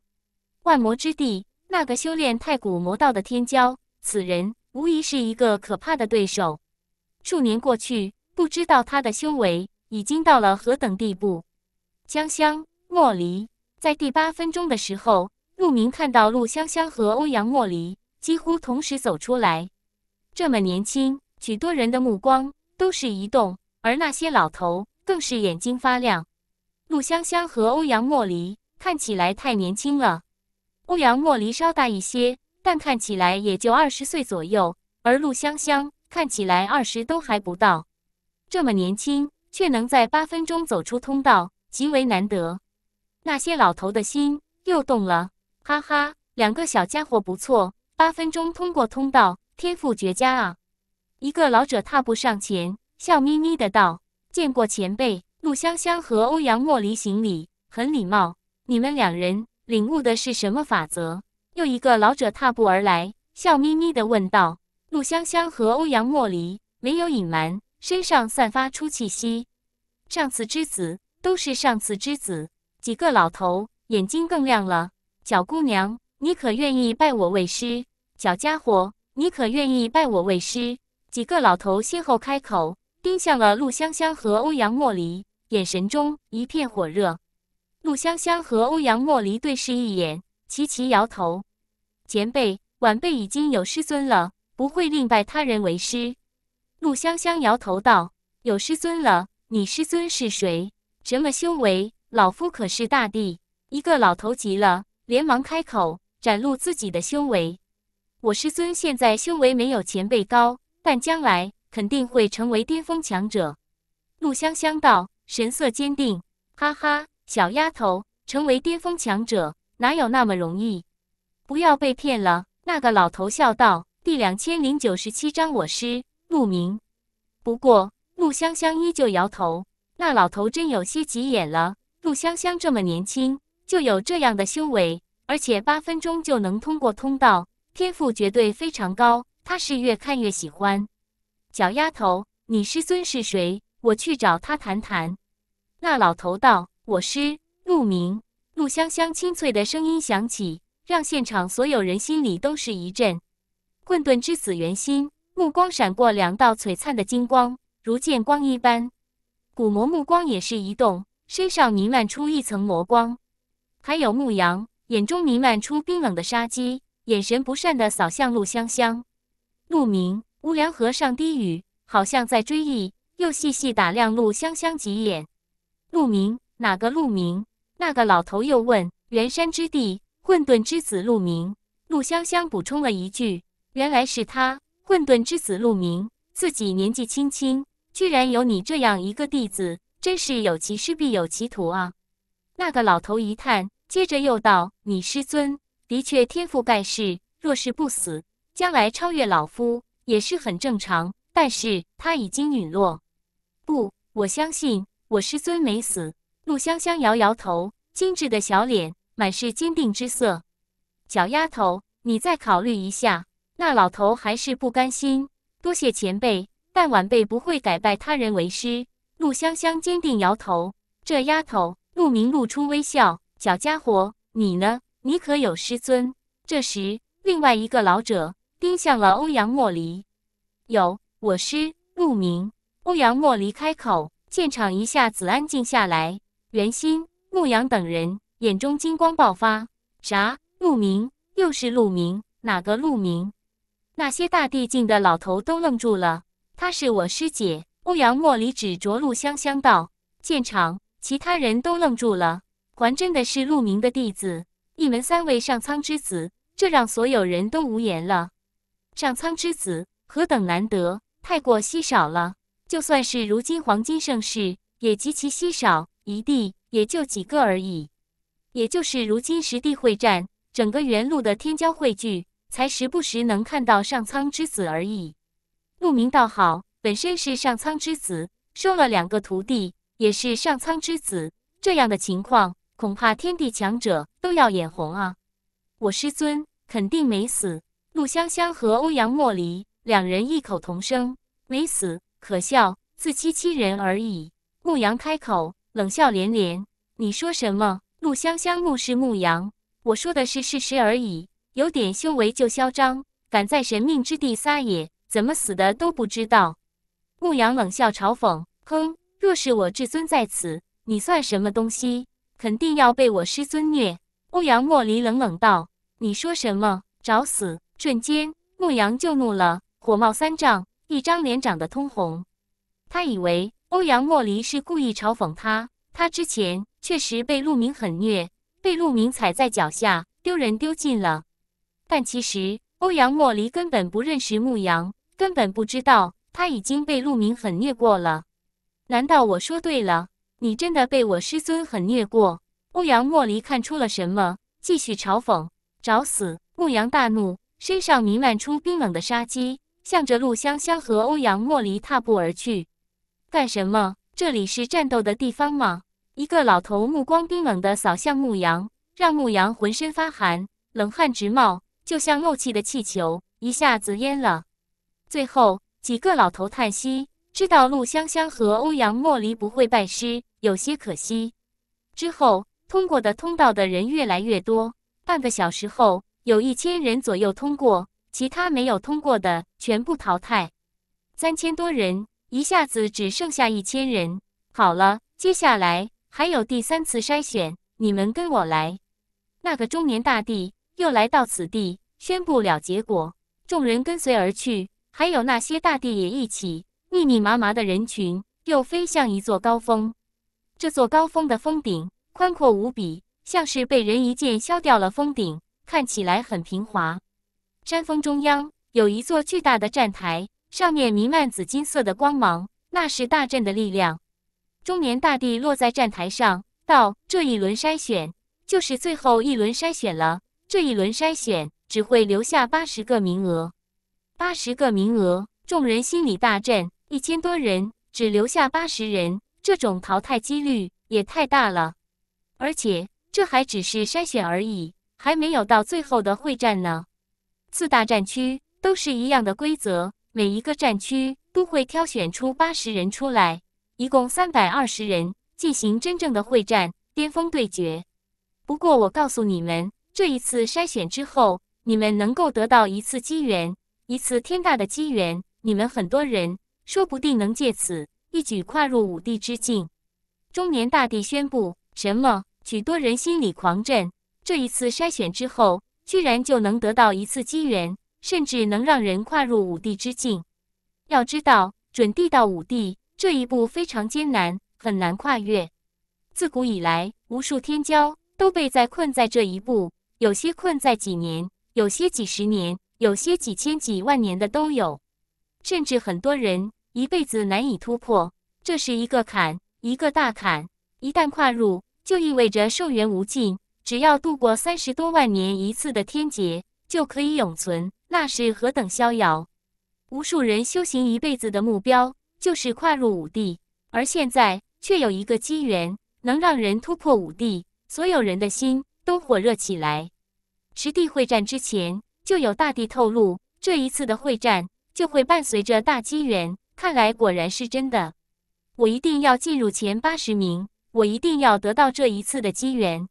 万魔之地那个修炼太古魔道的天骄，此人无疑是一个可怕的对手。数年过去，不知道他的修为已经到了何等地步。江香、莫离，在第八分钟的时候，陆明看到陆香香和欧阳莫离几乎同时走出来，这么年轻。许多人的目光都是移动，而那些老头更是眼睛发亮。陆香香和欧阳莫离看起来太年轻了。欧阳莫离稍大一些，但看起来也就二十岁左右，而陆香香看起来二十都还不到。这么年轻却能在八分钟走出通道，极为难得。那些老头的心又动了。哈哈，两个小家伙不错，八分钟通过通道，天赋绝佳啊！一个老者踏步上前，笑眯眯的道：“见过前辈。”陆香香和欧阳莫离行礼，很礼貌。你们两人领悟的是什么法则？”又一个老者踏步而来，笑眯眯的问道：“陆香香和欧阳莫离没有隐瞒，身上散发出气息。上次之子都是上次之子。”几个老头眼睛更亮了。“小姑娘，你可愿意拜我为师？”“小家伙，你可愿意拜我为师？”几个老头先后开口，盯向了陆香香和欧阳莫离，眼神中一片火热。陆香香和欧阳莫离对视一眼，齐齐摇头：“前辈，晚辈已经有师尊了，不会另拜他人为师。”陆香香摇头道：“有师尊了，你师尊是谁？什么修为？老夫可是大帝！”一个老头急了，连忙开口，展露自己的修为：“我师尊现在修为没有前辈高。”但将来肯定会成为巅峰强者，陆香香道，神色坚定。哈哈，小丫头，成为巅峰强者哪有那么容易？不要被骗了！那个老头笑道。第两千零九十七章，我师陆明。不过，陆香香依旧摇头。那老头真有些急眼了。陆香香这么年轻就有这样的修为，而且八分钟就能通过通道，天赋绝对非常高。他是越看越喜欢，小丫头，你师尊是谁？我去找他谈谈。那老头道：“我师陆明。”陆香香清脆的声音响起，让现场所有人心里都是一震。混沌之子元心目光闪过两道璀璨的金光，如剑光一般。古魔目光也是一动，身上弥漫出一层魔光。还有牧阳，眼中弥漫出冰冷的杀机，眼神不善的扫向陆香香。陆明，无良河上低语，好像在追忆，又细细打量陆香香几眼。陆明，哪个陆明？那个老头又问。元山之地，混沌之子陆明。陆香香补充了一句：“原来是他，混沌之子陆明。自己年纪轻轻，居然有你这样一个弟子，真是有其师必有其徒啊。”那个老头一叹，接着又道：“你师尊的确天赋盖世，若是不死。”将来超越老夫也是很正常，但是他已经陨落。不，我相信我师尊没死。陆香香摇摇头，精致的小脸满是坚定之色。小丫头，你再考虑一下。那老头还是不甘心。多谢前辈，但晚辈不会改拜他人为师。陆香香坚定摇头。这丫头，陆明露出微笑。小家伙，你呢？你可有师尊？这时，另外一个老者。盯向了欧阳莫离，有我师陆明。欧阳莫离开口，现场一下子安静下来。袁心、牧阳等人眼中金光爆发。啥？陆明又是陆明？哪个陆明？那些大帝境的老头都愣住了。她是我师姐欧阳莫离。指着陆香香道，现场其他人都愣住了。还真的是陆明的弟子。一门三位上苍之子，这让所有人都无言了。上苍之子何等难得，太过稀少了。就算是如今黄金盛世，也极其稀少，一地也就几个而已。也就是如今十地会战，整个原路的天骄汇聚，才时不时能看到上苍之子而已。陆明倒好，本身是上苍之子，收了两个徒弟也是上苍之子，这样的情况，恐怕天地强者都要眼红啊！我师尊肯定没死。陆香香和欧阳莫离两人异口同声：“没死，可笑，自欺欺人而已。”牧羊开口，冷笑连连：“你说什么？”陆香香目视牧羊：“我说的是事实而已，有点修为就嚣张，敢在神秘之地撒野，怎么死的都不知道。”牧羊冷笑嘲讽：“哼，若是我至尊在此，你算什么东西？肯定要被我师尊虐。”欧阳莫离冷冷道：“你说什么？找死！”瞬间，牧羊就怒了，火冒三丈，一张脸长得通红。他以为欧阳莫离是故意嘲讽他，他之前确实被陆明狠虐，被陆明踩在脚下，丢人丢尽了。但其实欧阳莫离根本不认识牧羊，根本不知道他已经被陆明狠虐过了。难道我说对了？你真的被我师尊狠虐过？欧阳莫离看出了什么，继续嘲讽：“找死！”牧羊大怒。身上弥漫出冰冷的杀机，向着陆香香和欧阳莫离踏步而去。干什么？这里是战斗的地方吗？一个老头目光冰冷地扫向牧羊，让牧羊浑身发寒，冷汗直冒，就像漏气的气球一下子淹了。最后几个老头叹息，知道陆香香和欧阳莫离不会拜师，有些可惜。之后通过的通道的人越来越多。半个小时后。有一千人左右通过，其他没有通过的全部淘汰。三千多人一下子只剩下一千人。好了，接下来还有第三次筛选，你们跟我来。那个中年大帝又来到此地，宣布了结果。众人跟随而去，还有那些大帝也一起。密密麻麻的人群又飞向一座高峰。这座高峰的峰顶宽阔无比，像是被人一剑削掉了峰顶。看起来很平滑。山峰中央有一座巨大的站台，上面弥漫紫金色的光芒，那是大阵的力量。中年大帝落在站台上，道：“这一轮筛选就是最后一轮筛选了，这一轮筛选只会留下八十个名额。八十个名额，众人心里大震。一千多人只留下八十人，这种淘汰几率也太大了。而且，这还只是筛选而已。”还没有到最后的会战呢，四大战区都是一样的规则，每一个战区都会挑选出八十人出来，一共三百二十人进行真正的会战巅峰对决。不过我告诉你们，这一次筛选之后，你们能够得到一次机缘，一次天大的机缘，你们很多人说不定能借此一举跨入五帝之境。中年大帝宣布，什么？许多人心里狂震。这一次筛选之后，居然就能得到一次机缘，甚至能让人跨入五帝之境。要知道，准帝到五帝这一步非常艰难，很难跨越。自古以来，无数天骄都被在困在这一步，有些困在几年，有些几十年，有些几千几万年的都有，甚至很多人一辈子难以突破。这是一个坎，一个大坎。一旦跨入，就意味着寿元无尽。只要度过三十多万年一次的天劫，就可以永存，那是何等逍遥！无数人修行一辈子的目标就是跨入五帝，而现在却有一个机缘能让人突破五帝，所有人的心都火热起来。十帝会战之前，就有大帝透露，这一次的会战就会伴随着大机缘，看来果然是真的。我一定要进入前八十名，我一定要得到这一次的机缘。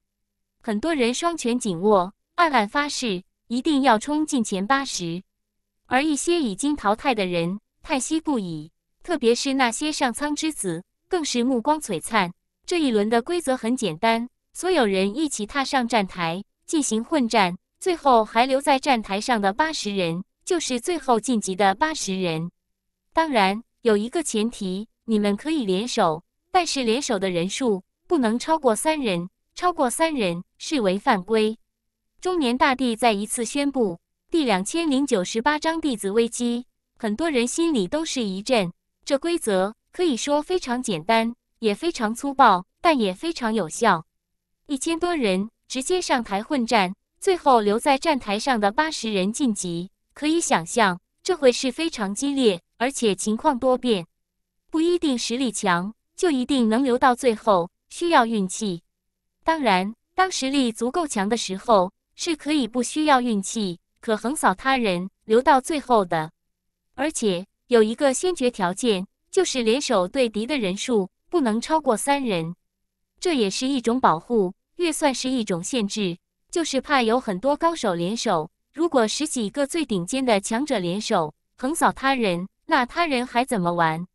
很多人双拳紧握，暗暗发誓一定要冲进前八十。而一些已经淘汰的人叹息不已，特别是那些上苍之子，更是目光璀璨。这一轮的规则很简单，所有人一起踏上站台进行混战，最后还留在站台上的八十人就是最后晋级的八十人。当然，有一个前提，你们可以联手，但是联手的人数不能超过三人，超过三人。视为犯规。中年大帝再一次宣布第两千零九十八章弟子危机，很多人心里都是一震。这规则可以说非常简单，也非常粗暴，但也非常有效。一千多人直接上台混战，最后留在站台上的八十人晋级。可以想象，这会是非常激烈，而且情况多变，不一定实力强就一定能留到最后，需要运气。当然。当实力足够强的时候，是可以不需要运气，可横扫他人，留到最后的。而且有一个先决条件，就是联手对敌的人数不能超过三人。这也是一种保护，越算是一种限制，就是怕有很多高手联手。如果十几个最顶尖的强者联手横扫他人，那他人还怎么玩？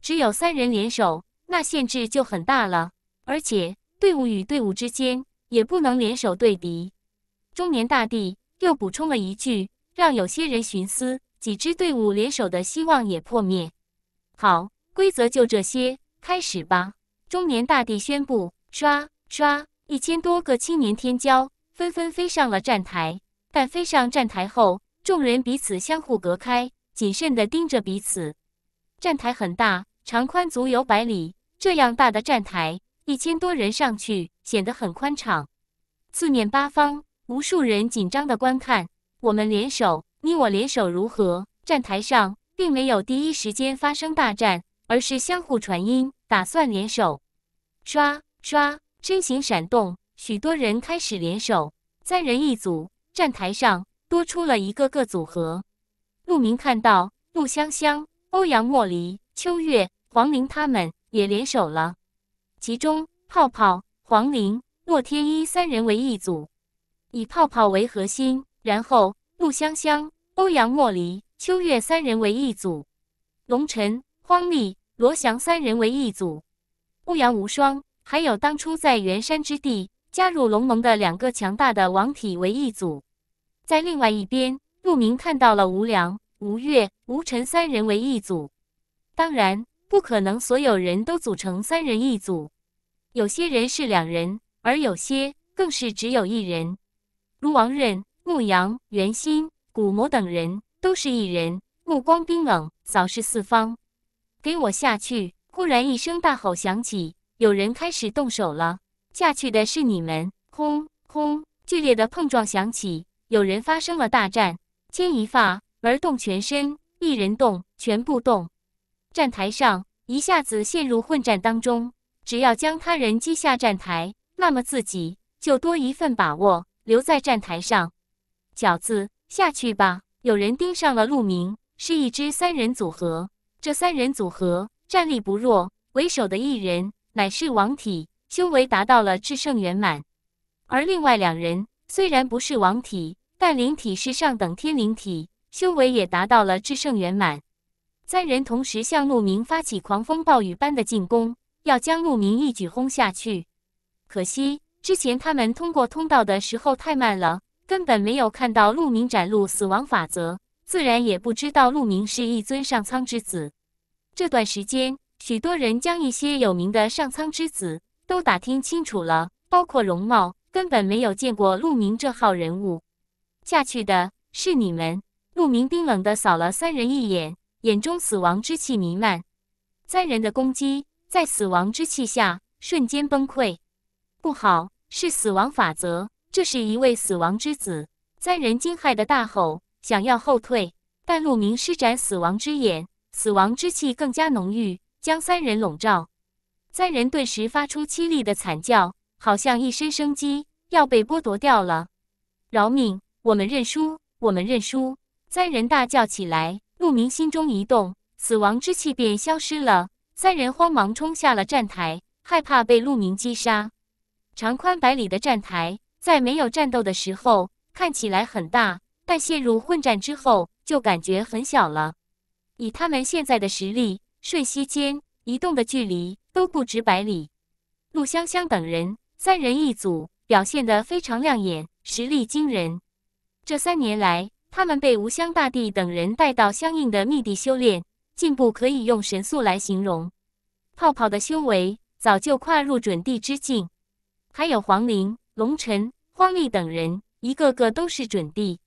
只有三人联手，那限制就很大了。而且队伍与队伍之间。也不能联手对敌。中年大帝又补充了一句，让有些人寻思，几支队伍联手的希望也破灭。好，规则就这些，开始吧。中年大帝宣布，刷刷，一千多个青年天骄纷纷飞上了站台。但飞上站台后，众人彼此相互隔开，谨慎地盯着彼此。站台很大，长宽足有百里。这样大的站台，一千多人上去。显得很宽敞，四面八方无数人紧张的观看。我们联手，你我联手如何？站台上并没有第一时间发生大战，而是相互传音，打算联手。刷刷，身形闪动，许多人开始联手，三人一组。站台上多出了一个个组合。陆明看到陆香香、欧阳莫离、秋月、黄玲他们也联手了，其中泡泡。黄凌、洛天依三人为一组，以泡泡为核心；然后陆香香、欧阳莫离、秋月三人为一组；龙晨、荒历、罗翔三人为一组；欧阳无双，还有当初在元山之地加入龙盟的两个强大的王体为一组。在另外一边，陆明看到了吴良、吴越、吴尘三人为一组。当然，不可能所有人都组成三人一组。有些人是两人，而有些更是只有一人，如王任、牧阳、袁心、古魔等人，都是一人，目光冰冷，扫视四方：“给我下去！”忽然一声大吼响起，有人开始动手了。下去的是你们！轰轰，剧烈的碰撞响起，有人发生了大战。牵一发而动全身，一人动，全部动。站台上一下子陷入混战当中。只要将他人击下站台，那么自己就多一份把握。留在站台上，饺子下去吧。有人盯上了陆明，是一支三人组合。这三人组合战力不弱，为首的一人乃是王体，修为达到了至圣圆满；而另外两人虽然不是王体，但灵体是上等天灵体，修为也达到了至圣圆满。三人同时向陆明发起狂风暴雨般的进攻。要将陆明一举轰下去，可惜之前他们通过通道的时候太慢了，根本没有看到陆明展露死亡法则，自然也不知道陆明是一尊上苍之子。这段时间，许多人将一些有名的上苍之子都打听清楚了，包括容貌，根本没有见过陆明这号人物。下去的是你们！陆明冰冷的扫了三人一眼，眼中死亡之气弥漫，三人的攻击。在死亡之气下，瞬间崩溃。不好，是死亡法则。这是一位死亡之子。三人惊骇的大吼，想要后退，但鹿鸣施展死亡之眼，死亡之气更加浓郁，将三人笼罩。三人顿时发出凄厉的惨叫，好像一身生机要被剥夺掉了。饶命！我们认输！我们认输！三人大叫起来。鹿鸣心中一动，死亡之气便消失了。三人慌忙冲下了站台，害怕被陆明击杀。长宽百里的站台，在没有战斗的时候看起来很大，但陷入混战之后，就感觉很小了。以他们现在的实力，瞬息间移动的距离都不止百里。陆香香等人三人一组，表现得非常亮眼，实力惊人。这三年来，他们被无香大帝等人带到相应的密地修炼。进步可以用神速来形容。泡泡的修为早就跨入准帝之境，还有黄陵、龙尘、荒力等人，一个个都是准帝。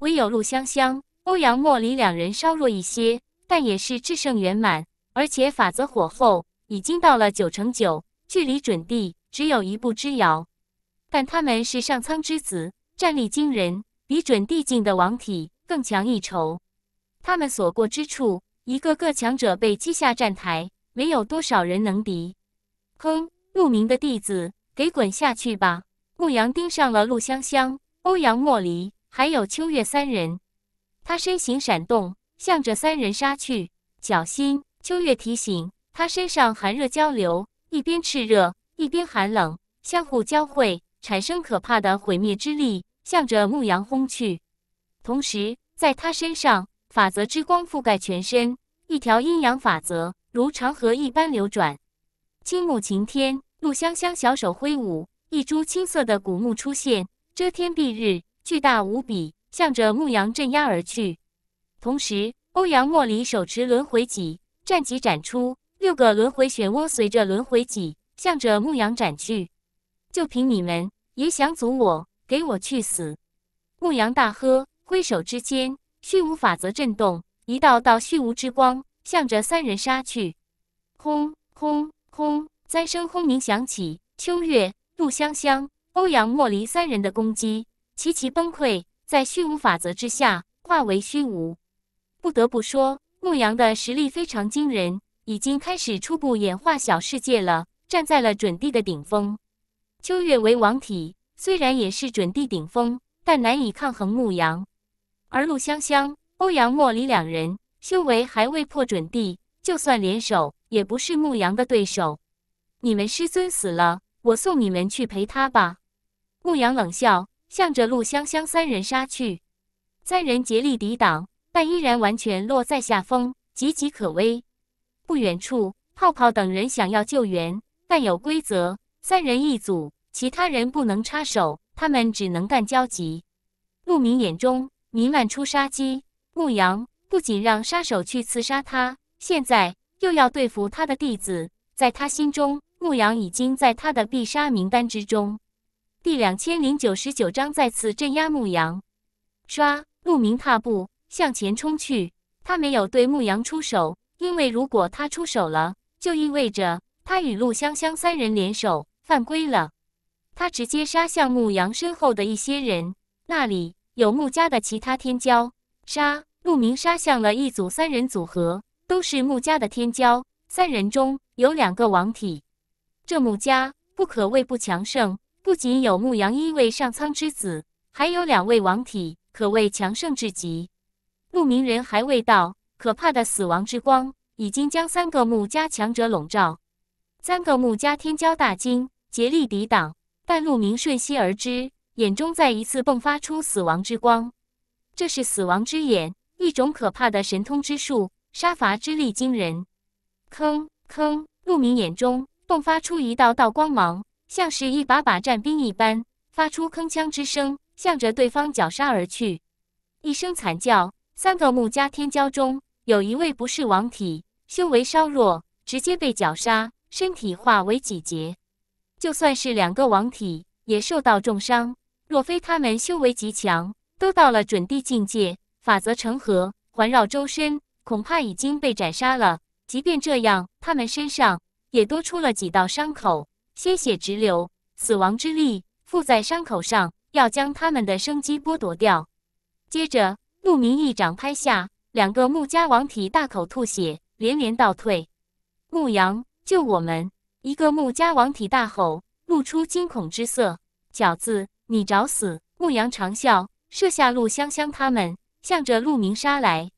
唯有陆香香、欧阳莫离两人稍弱一些，但也是至圣圆满，而且法则火候已经到了九成九，距离准帝只有一步之遥。但他们是上苍之子，战力惊人，比准帝境的王体更强一筹。他们所过之处，一个个强者被击下站台，没有多少人能敌。哼，陆明的弟子，给滚下去吧！牧阳盯上了陆香香、欧阳莫离还有秋月三人，他身形闪动，向着三人杀去。脚心，秋月提醒他身上寒热交流，一边炽热，一边寒冷，相互交汇，产生可怕的毁灭之力，向着牧阳轰去。同时，在他身上。法则之光覆盖全身，一条阴阳法则如长河一般流转。青木晴天陆香香小手挥舞，一株青色的古木出现，遮天蔽日，巨大无比，向着牧羊镇压而去。同时，欧阳莫离手持轮回戟，战戟斩出六个轮回漩涡，随着轮回戟向着牧羊斩去。就凭你们也想阻我？给我去死！牧羊大喝，挥手之间。虚无法则震动，一道道虚无之光向着三人杀去。轰轰轰！三声轰鸣响起，秋月、陆香香、欧阳莫离三人的攻击齐齐崩溃，在虚无法则之下化为虚无。不得不说，牧羊的实力非常惊人，已经开始初步演化小世界了，站在了准地的顶峰。秋月为王体，虽然也是准地顶峰，但难以抗衡牧羊。而陆香香、欧阳莫离两人修为还未破准地，就算联手也不是牧羊的对手。你们师尊死了，我送你们去陪他吧。牧羊冷笑，向着陆香香三人杀去。三人竭力抵挡，但依然完全落在下风，岌岌可危。不远处，泡泡等人想要救援，但有规则，三人一组，其他人不能插手，他们只能干焦急。陆明眼中。弥漫出杀机。牧羊不仅让杀手去刺杀他，现在又要对付他的弟子。在他心中，牧羊已经在他的必杀名单之中。第两千零九十九章再次镇压牧羊。刷，陆明踏步向前冲去。他没有对牧羊出手，因为如果他出手了，就意味着他与陆香香三人联手犯规了。他直接杀向牧羊身后的一些人那里。有穆家的其他天骄，杀陆明杀向了一组三人组合，都是穆家的天骄。三人中有两个王体，这穆家不可谓不强盛。不仅有穆阳一位上苍之子，还有两位王体，可谓强盛至极。陆明人还未到，可怕的死亡之光已经将三个穆家强者笼罩。三个穆家天骄大惊，竭力抵挡，但陆明瞬息而至。眼中再一次迸发出死亡之光，这是死亡之眼，一种可怕的神通之术，杀伐之力惊人。铿铿，陆明眼中迸发出一道道光芒，像是一把把战兵一般，发出铿锵之声，向着对方绞杀而去。一声惨叫，三个木家天骄中有一位不是王体，修为稍弱，直接被绞杀，身体化为几节；就算是两个王体，也受到重伤。若非他们修为极强，都到了准地境界，法则成河环绕周身，恐怕已经被斩杀了。即便这样，他们身上也多出了几道伤口，鲜血直流，死亡之力附在伤口上，要将他们的生机剥夺掉。接着，陆明一掌拍下，两个穆家王体大口吐血，连连倒退。牧阳，救我们！一个穆家王体大吼，露出惊恐之色。饺子。你找死！牧阳长啸，射下陆香香他们，向着陆明杀来。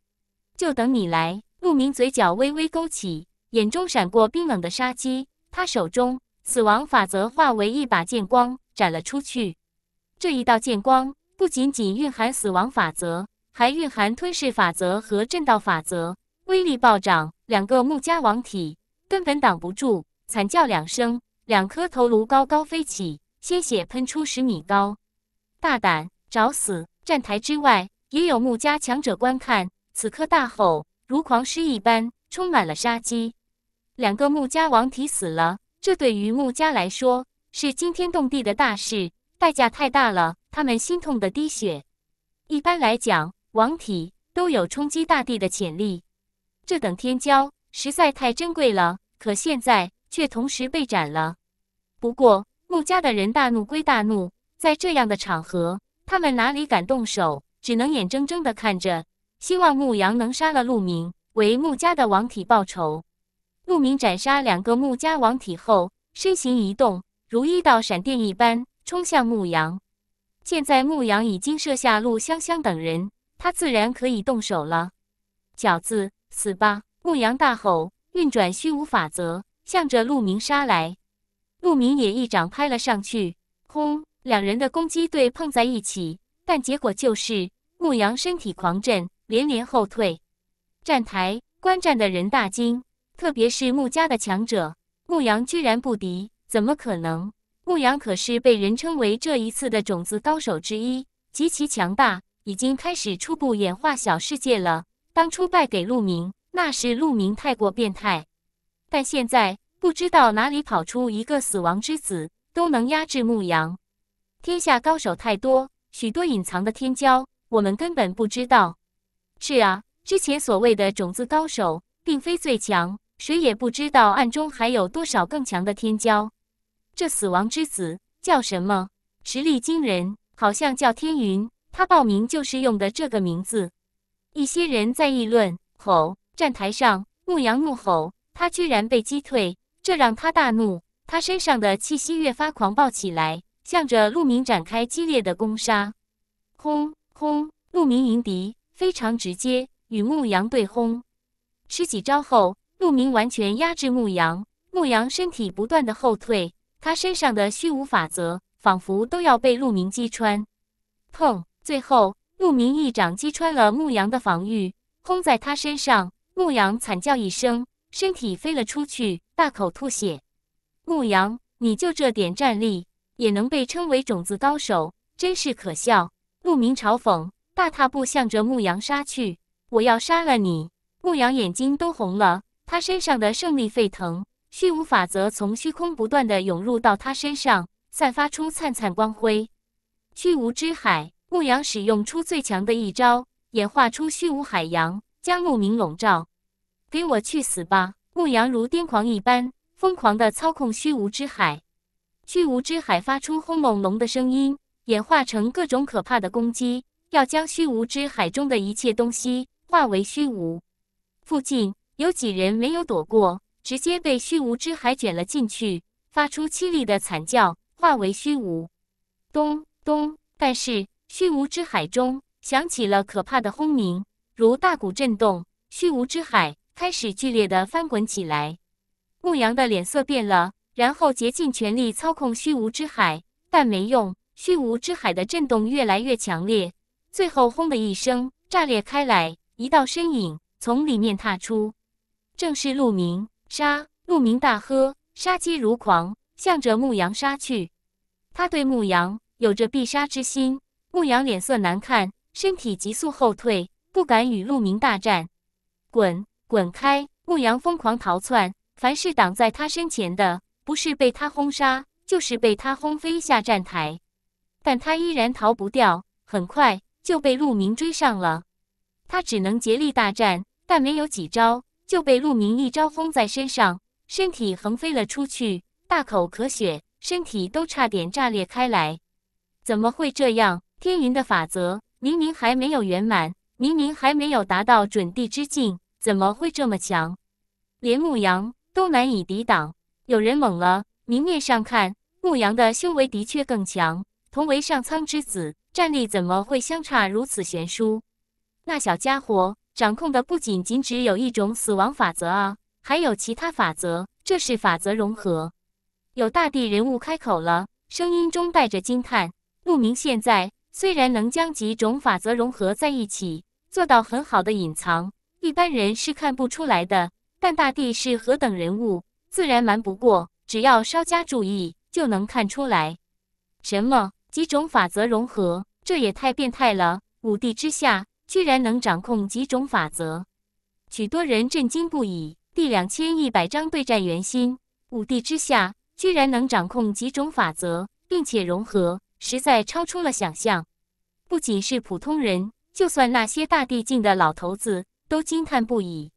就等你来！陆明嘴角微微勾起，眼中闪过冰冷的杀机。他手中死亡法则化为一把剑光，斩了出去。这一道剑光不仅仅蕴含死亡法则，还蕴含吞噬法则和震道法则，威力暴涨。两个穆家王体根本挡不住，惨叫两声，两颗头颅高高飞起。鲜血喷出十米高，大胆找死！站台之外也有穆家强者观看，此刻大吼如狂狮一般，充满了杀机。两个穆家王体死了，这对于穆家来说是惊天动地的大事，代价太大了，他们心痛的滴血。一般来讲，王体都有冲击大地的潜力，这等天骄实在太珍贵了，可现在却同时被斩了。不过。穆家的人大怒归大怒，在这样的场合，他们哪里敢动手，只能眼睁睁地看着，希望穆阳能杀了陆明，为穆家的王体报仇。陆明斩杀两个穆家王体后，身形一动，如一道闪电一般冲向穆阳。现在穆阳已经射下陆香香等人，他自然可以动手了。饺子，死吧！穆阳大吼，运转虚无法则，向着陆明杀来。陆明也一掌拍了上去，轰！两人的攻击对碰在一起，但结果就是牧羊身体狂震，连连后退。站台观战的人大惊，特别是穆家的强者，牧羊居然不敌，怎么可能？牧羊可是被人称为这一次的种子高手之一，极其强大，已经开始初步演化小世界了。当初败给陆明，那是陆明太过变态，但现在。不知道哪里跑出一个死亡之子，都能压制牧羊。天下高手太多，许多隐藏的天骄，我们根本不知道。是啊，之前所谓的种子高手，并非最强。谁也不知道暗中还有多少更强的天骄。这死亡之子叫什么？实力惊人，好像叫天云。他报名就是用的这个名字。一些人在议论，吼！站台上，牧羊怒吼，他居然被击退。这让他大怒，他身上的气息越发狂暴起来，向着鹿鸣展开激烈的攻杀。轰轰！鹿鸣迎敌，非常直接，与牧羊对轰。吃几招后，鹿鸣完全压制牧羊，牧羊身体不断的后退，他身上的虚无法则仿佛都要被鹿鸣击穿。砰！最后，鹿鸣一掌击穿了牧羊的防御，轰在他身上，牧羊惨叫一声，身体飞了出去。大口吐血，牧羊，你就这点战力也能被称为种子高手，真是可笑！牧明嘲讽，大踏步向着牧羊杀去，我要杀了你！牧羊眼睛都红了，他身上的胜利沸腾，虚无法则从虚空不断的涌入到他身上，散发出灿灿光辉。虚无之海，牧羊使用出最强的一招，演化出虚无海洋，将牧明笼罩。给我去死吧！牧羊如癫狂一般疯狂地操控虚无之海，虚无之海发出轰隆隆的声音，演化成各种可怕的攻击，要将虚无之海中的一切东西化为虚无。附近有几人没有躲过，直接被虚无之海卷了进去，发出凄厉的惨叫，化为虚无。咚咚！但是虚无之海中响起了可怕的轰鸣，如大鼓震动。虚无之海。开始剧烈的翻滚起来，牧羊的脸色变了，然后竭尽全力操控虚无之海，但没用。虚无之海的震动越来越强烈，最后轰的一声炸裂开来，一道身影从里面踏出，正是陆明杀。陆明大喝，杀机如狂，向着牧羊杀去。他对牧羊有着必杀之心，牧羊脸色难看，身体急速后退，不敢与陆明大战。滚！滚开！牧羊疯狂逃窜，凡是挡在他身前的，不是被他轰杀，就是被他轰飞下站台。但他依然逃不掉，很快就被陆明追上了。他只能竭力大战，但没有几招就被陆明一招轰在身上，身体横飞了出去，大口咳血，身体都差点炸裂开来。怎么会这样？天云的法则明明还没有圆满，明明还没有达到准地之境。怎么会这么强？连牧羊都难以抵挡。有人懵了。明面上看，牧羊的修为的确更强。同为上苍之子，战力怎么会相差如此悬殊？那小家伙掌控的不仅仅只有一种死亡法则啊，还有其他法则。这是法则融合。有大地人物开口了，声音中带着惊叹。陆明现在虽然能将几种法则融合在一起，做到很好的隐藏。一般人是看不出来的，但大帝是何等人物，自然瞒不过。只要稍加注意，就能看出来。什么几种法则融合？这也太变态了！五帝之下，居然能掌控几种法则，许多人震惊不已。第两千一百章对战元心，五帝之下居然能掌控几种法则，并且融合，实在超出了想象。不仅是普通人，就算那些大帝境的老头子。都惊叹不已。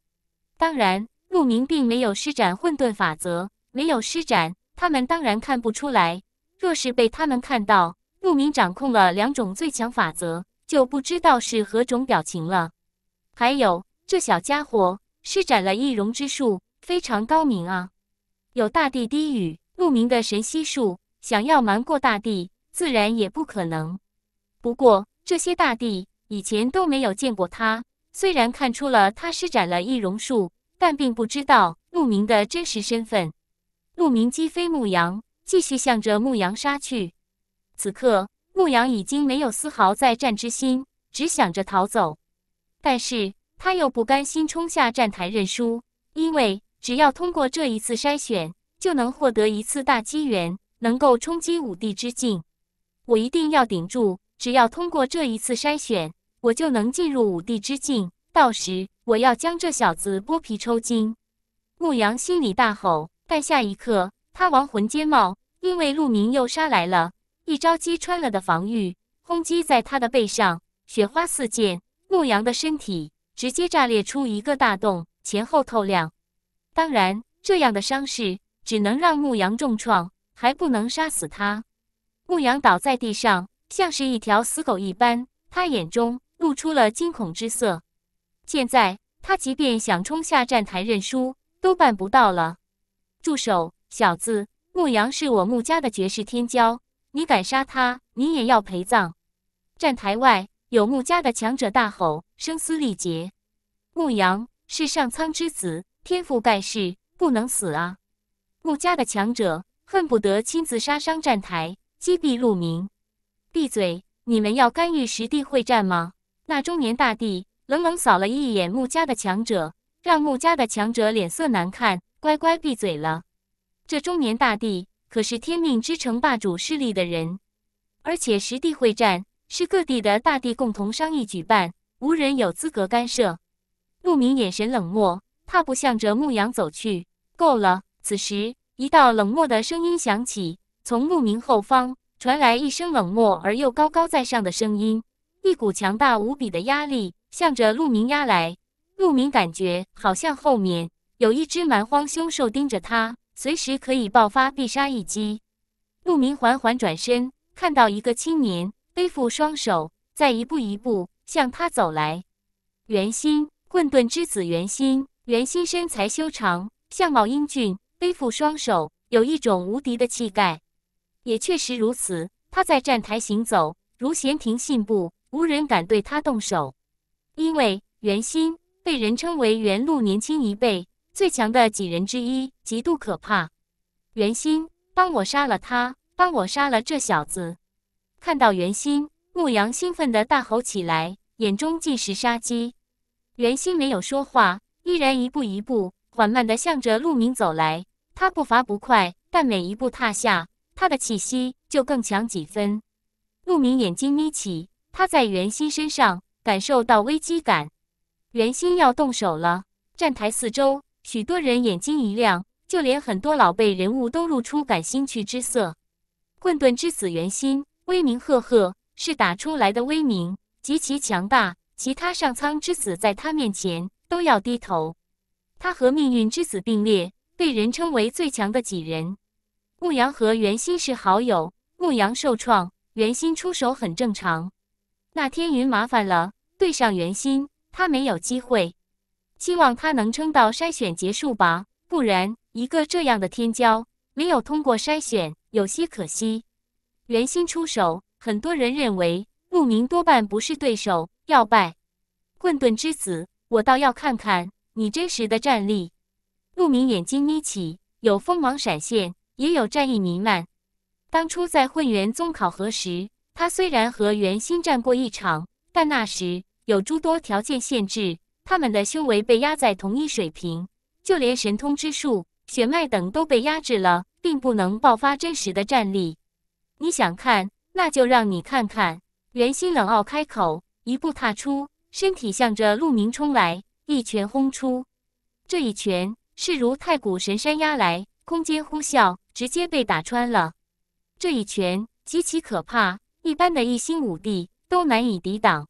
当然，陆明并没有施展混沌法则，没有施展，他们当然看不出来。若是被他们看到，陆明掌控了两种最强法则，就不知道是何种表情了。还有这小家伙施展了易容之术，非常高明啊！有大地低语，陆明的神息术，想要瞒过大地，自然也不可能。不过这些大地以前都没有见过他。虽然看出了他施展了易容术，但并不知道陆明的真实身份。陆明击飞牧羊，继续向着牧羊杀去。此刻，牧羊已经没有丝毫再战之心，只想着逃走。但是他又不甘心冲下战台认输，因为只要通过这一次筛选，就能获得一次大机缘，能够冲击五帝之境。我一定要顶住，只要通过这一次筛选。我就能进入五帝之境，到时我要将这小子剥皮抽筋！牧羊心里大吼，但下一刻他亡魂皆冒，因为鹿鸣又杀来了，一招击穿了的防御，轰击在他的背上，雪花四溅，牧羊的身体直接炸裂出一个大洞，前后透亮。当然，这样的伤势只能让牧羊重创，还不能杀死他。牧羊倒在地上，像是一条死狗一般，他眼中。露出了惊恐之色。现在他即便想冲下站台认输，都办不到了。住手，小子！牧阳是我穆家的绝世天骄，你敢杀他，你也要陪葬。站台外有穆家的强者大吼，声嘶力竭：“牧阳是上苍之子，天赋盖世，不能死啊！”穆家的强者恨不得亲自杀伤站台，击毙陆明。闭嘴！你们要干预实地会战吗？那中年大帝冷冷扫了一眼穆家的强者，让穆家的强者脸色难看，乖乖闭嘴了。这中年大帝可是天命之城霸主势力的人，而且实地会战是各地的大地共同商议举办，无人有资格干涉。陆明眼神冷漠，踏步向着牧羊走去。够了！此时，一道冷漠的声音响起，从牧民后方传来一声冷漠而又高高在上的声音。一股强大无比的压力向着陆明压来，陆明感觉好像后面有一只蛮荒凶兽盯着他，随时可以爆发必杀一击。陆明缓缓转身，看到一个青年背负双手，在一步一步向他走来。袁心，混沌之子。袁心，袁心身材修长，相貌英俊，背负双手，有一种无敌的气概。也确实如此，他在站台行走如闲庭信步。无人敢对他动手，因为袁心被人称为袁路年轻一辈最强的几人之一，极度可怕。袁心，帮我杀了他，帮我杀了这小子！看到袁心，牧羊兴奋地大吼起来，眼中尽是杀机。袁心没有说话，依然一步一步缓慢地向着陆明走来。他步伐不快，但每一步踏下，他的气息就更强几分。陆明眼睛眯起。他在圆心身上感受到危机感，圆心要动手了。站台四周，许多人眼睛一亮，就连很多老辈人物都露出感兴趣之色。混沌之子圆心威名赫赫，是打出来的威名，极其强大。其他上苍之子在他面前都要低头。他和命运之子并列，被人称为最强的几人。牧羊和圆心是好友，牧羊受创，圆心出手很正常。那天云麻烦了，对上圆心，他没有机会。希望他能撑到筛选结束吧，不然一个这样的天骄没有通过筛选，有些可惜。圆心出手，很多人认为陆明多半不是对手，要败。混沌之子，我倒要看看你真实的战力。陆明眼睛眯起，有锋芒闪现，也有战意弥漫。当初在混元宗考核时。他虽然和元心战过一场，但那时有诸多条件限制，他们的修为被压在同一水平，就连神通之术、血脉等都被压制了，并不能爆发真实的战力。你想看，那就让你看看。元心冷傲开口，一步踏出，身体向着陆明冲来，一拳轰出。这一拳势如太古神山压来，空间呼啸，直接被打穿了。这一拳极其可怕。一般的一星武帝都难以抵挡。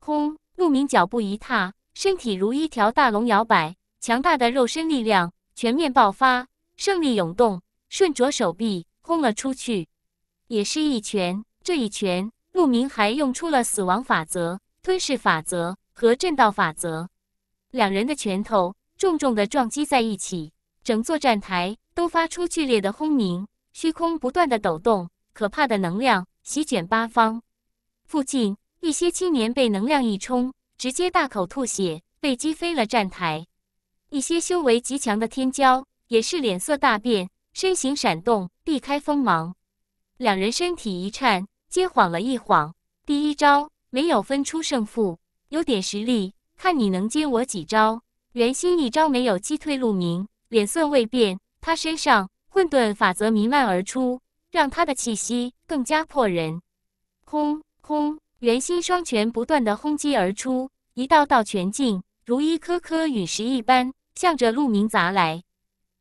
轰！鹿鸣脚步一踏，身体如一条大龙摇摆，强大的肉身力量全面爆发，胜利涌动，顺着手臂轰了出去，也是一拳。这一拳，鹿鸣还用出了死亡法则、吞噬法则和震道法则。两人的拳头重重的撞击在一起，整座站台都发出剧烈的轰鸣，虚空不断的抖动，可怕的能量。席卷八方，附近一些青年被能量一冲，直接大口吐血，被击飞了站台。一些修为极强的天骄也是脸色大变，身形闪动避开锋芒。两人身体一颤，皆晃了一晃。第一招没有分出胜负，有点实力，看你能接我几招。袁心一招没有击退陆明，脸色未变，他身上混沌法则弥漫而出，让他的气息。更加迫人，轰轰！圆心双拳不断的轰击而出，一道道拳劲如一颗颗陨石一般，向着陆明砸来。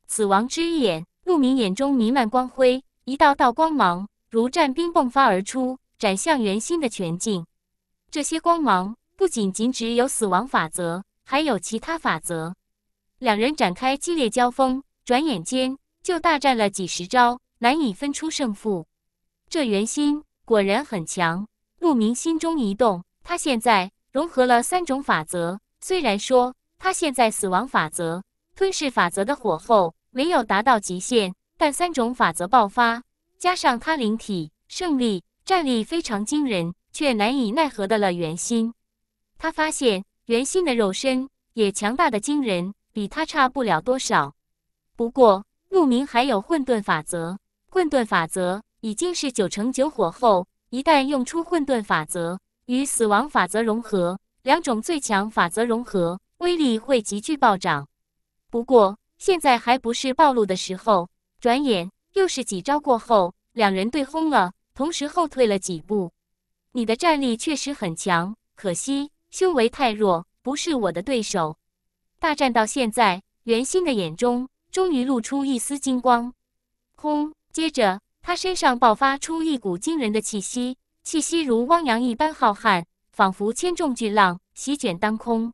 死亡之眼，陆明眼中弥漫光辉，一道道光芒如战冰迸发而出，斩向圆心的拳劲。这些光芒不仅仅只有死亡法则，还有其他法则。两人展开激烈交锋，转眼间就大战了几十招，难以分出胜负。这圆心果然很强，陆明心中一动。他现在融合了三种法则，虽然说他现在死亡法则、吞噬法则的火候没有达到极限，但三种法则爆发，加上他灵体、胜利战力非常惊人，却难以奈何得了圆心。他发现圆心的肉身也强大的惊人，比他差不了多少。不过，陆明还有混沌法则，混沌法则。已经是九成九火后，一旦用出混沌法则与死亡法则融合，两种最强法则融合，威力会急剧暴涨。不过现在还不是暴露的时候。转眼又是几招过后，两人对轰了，同时后退了几步。你的战力确实很强，可惜修为太弱，不是我的对手。大战到现在，圆心的眼中终于露出一丝金光。轰！接着。他身上爆发出一股惊人的气息，气息如汪洋一般浩瀚，仿佛千重巨浪席卷当空。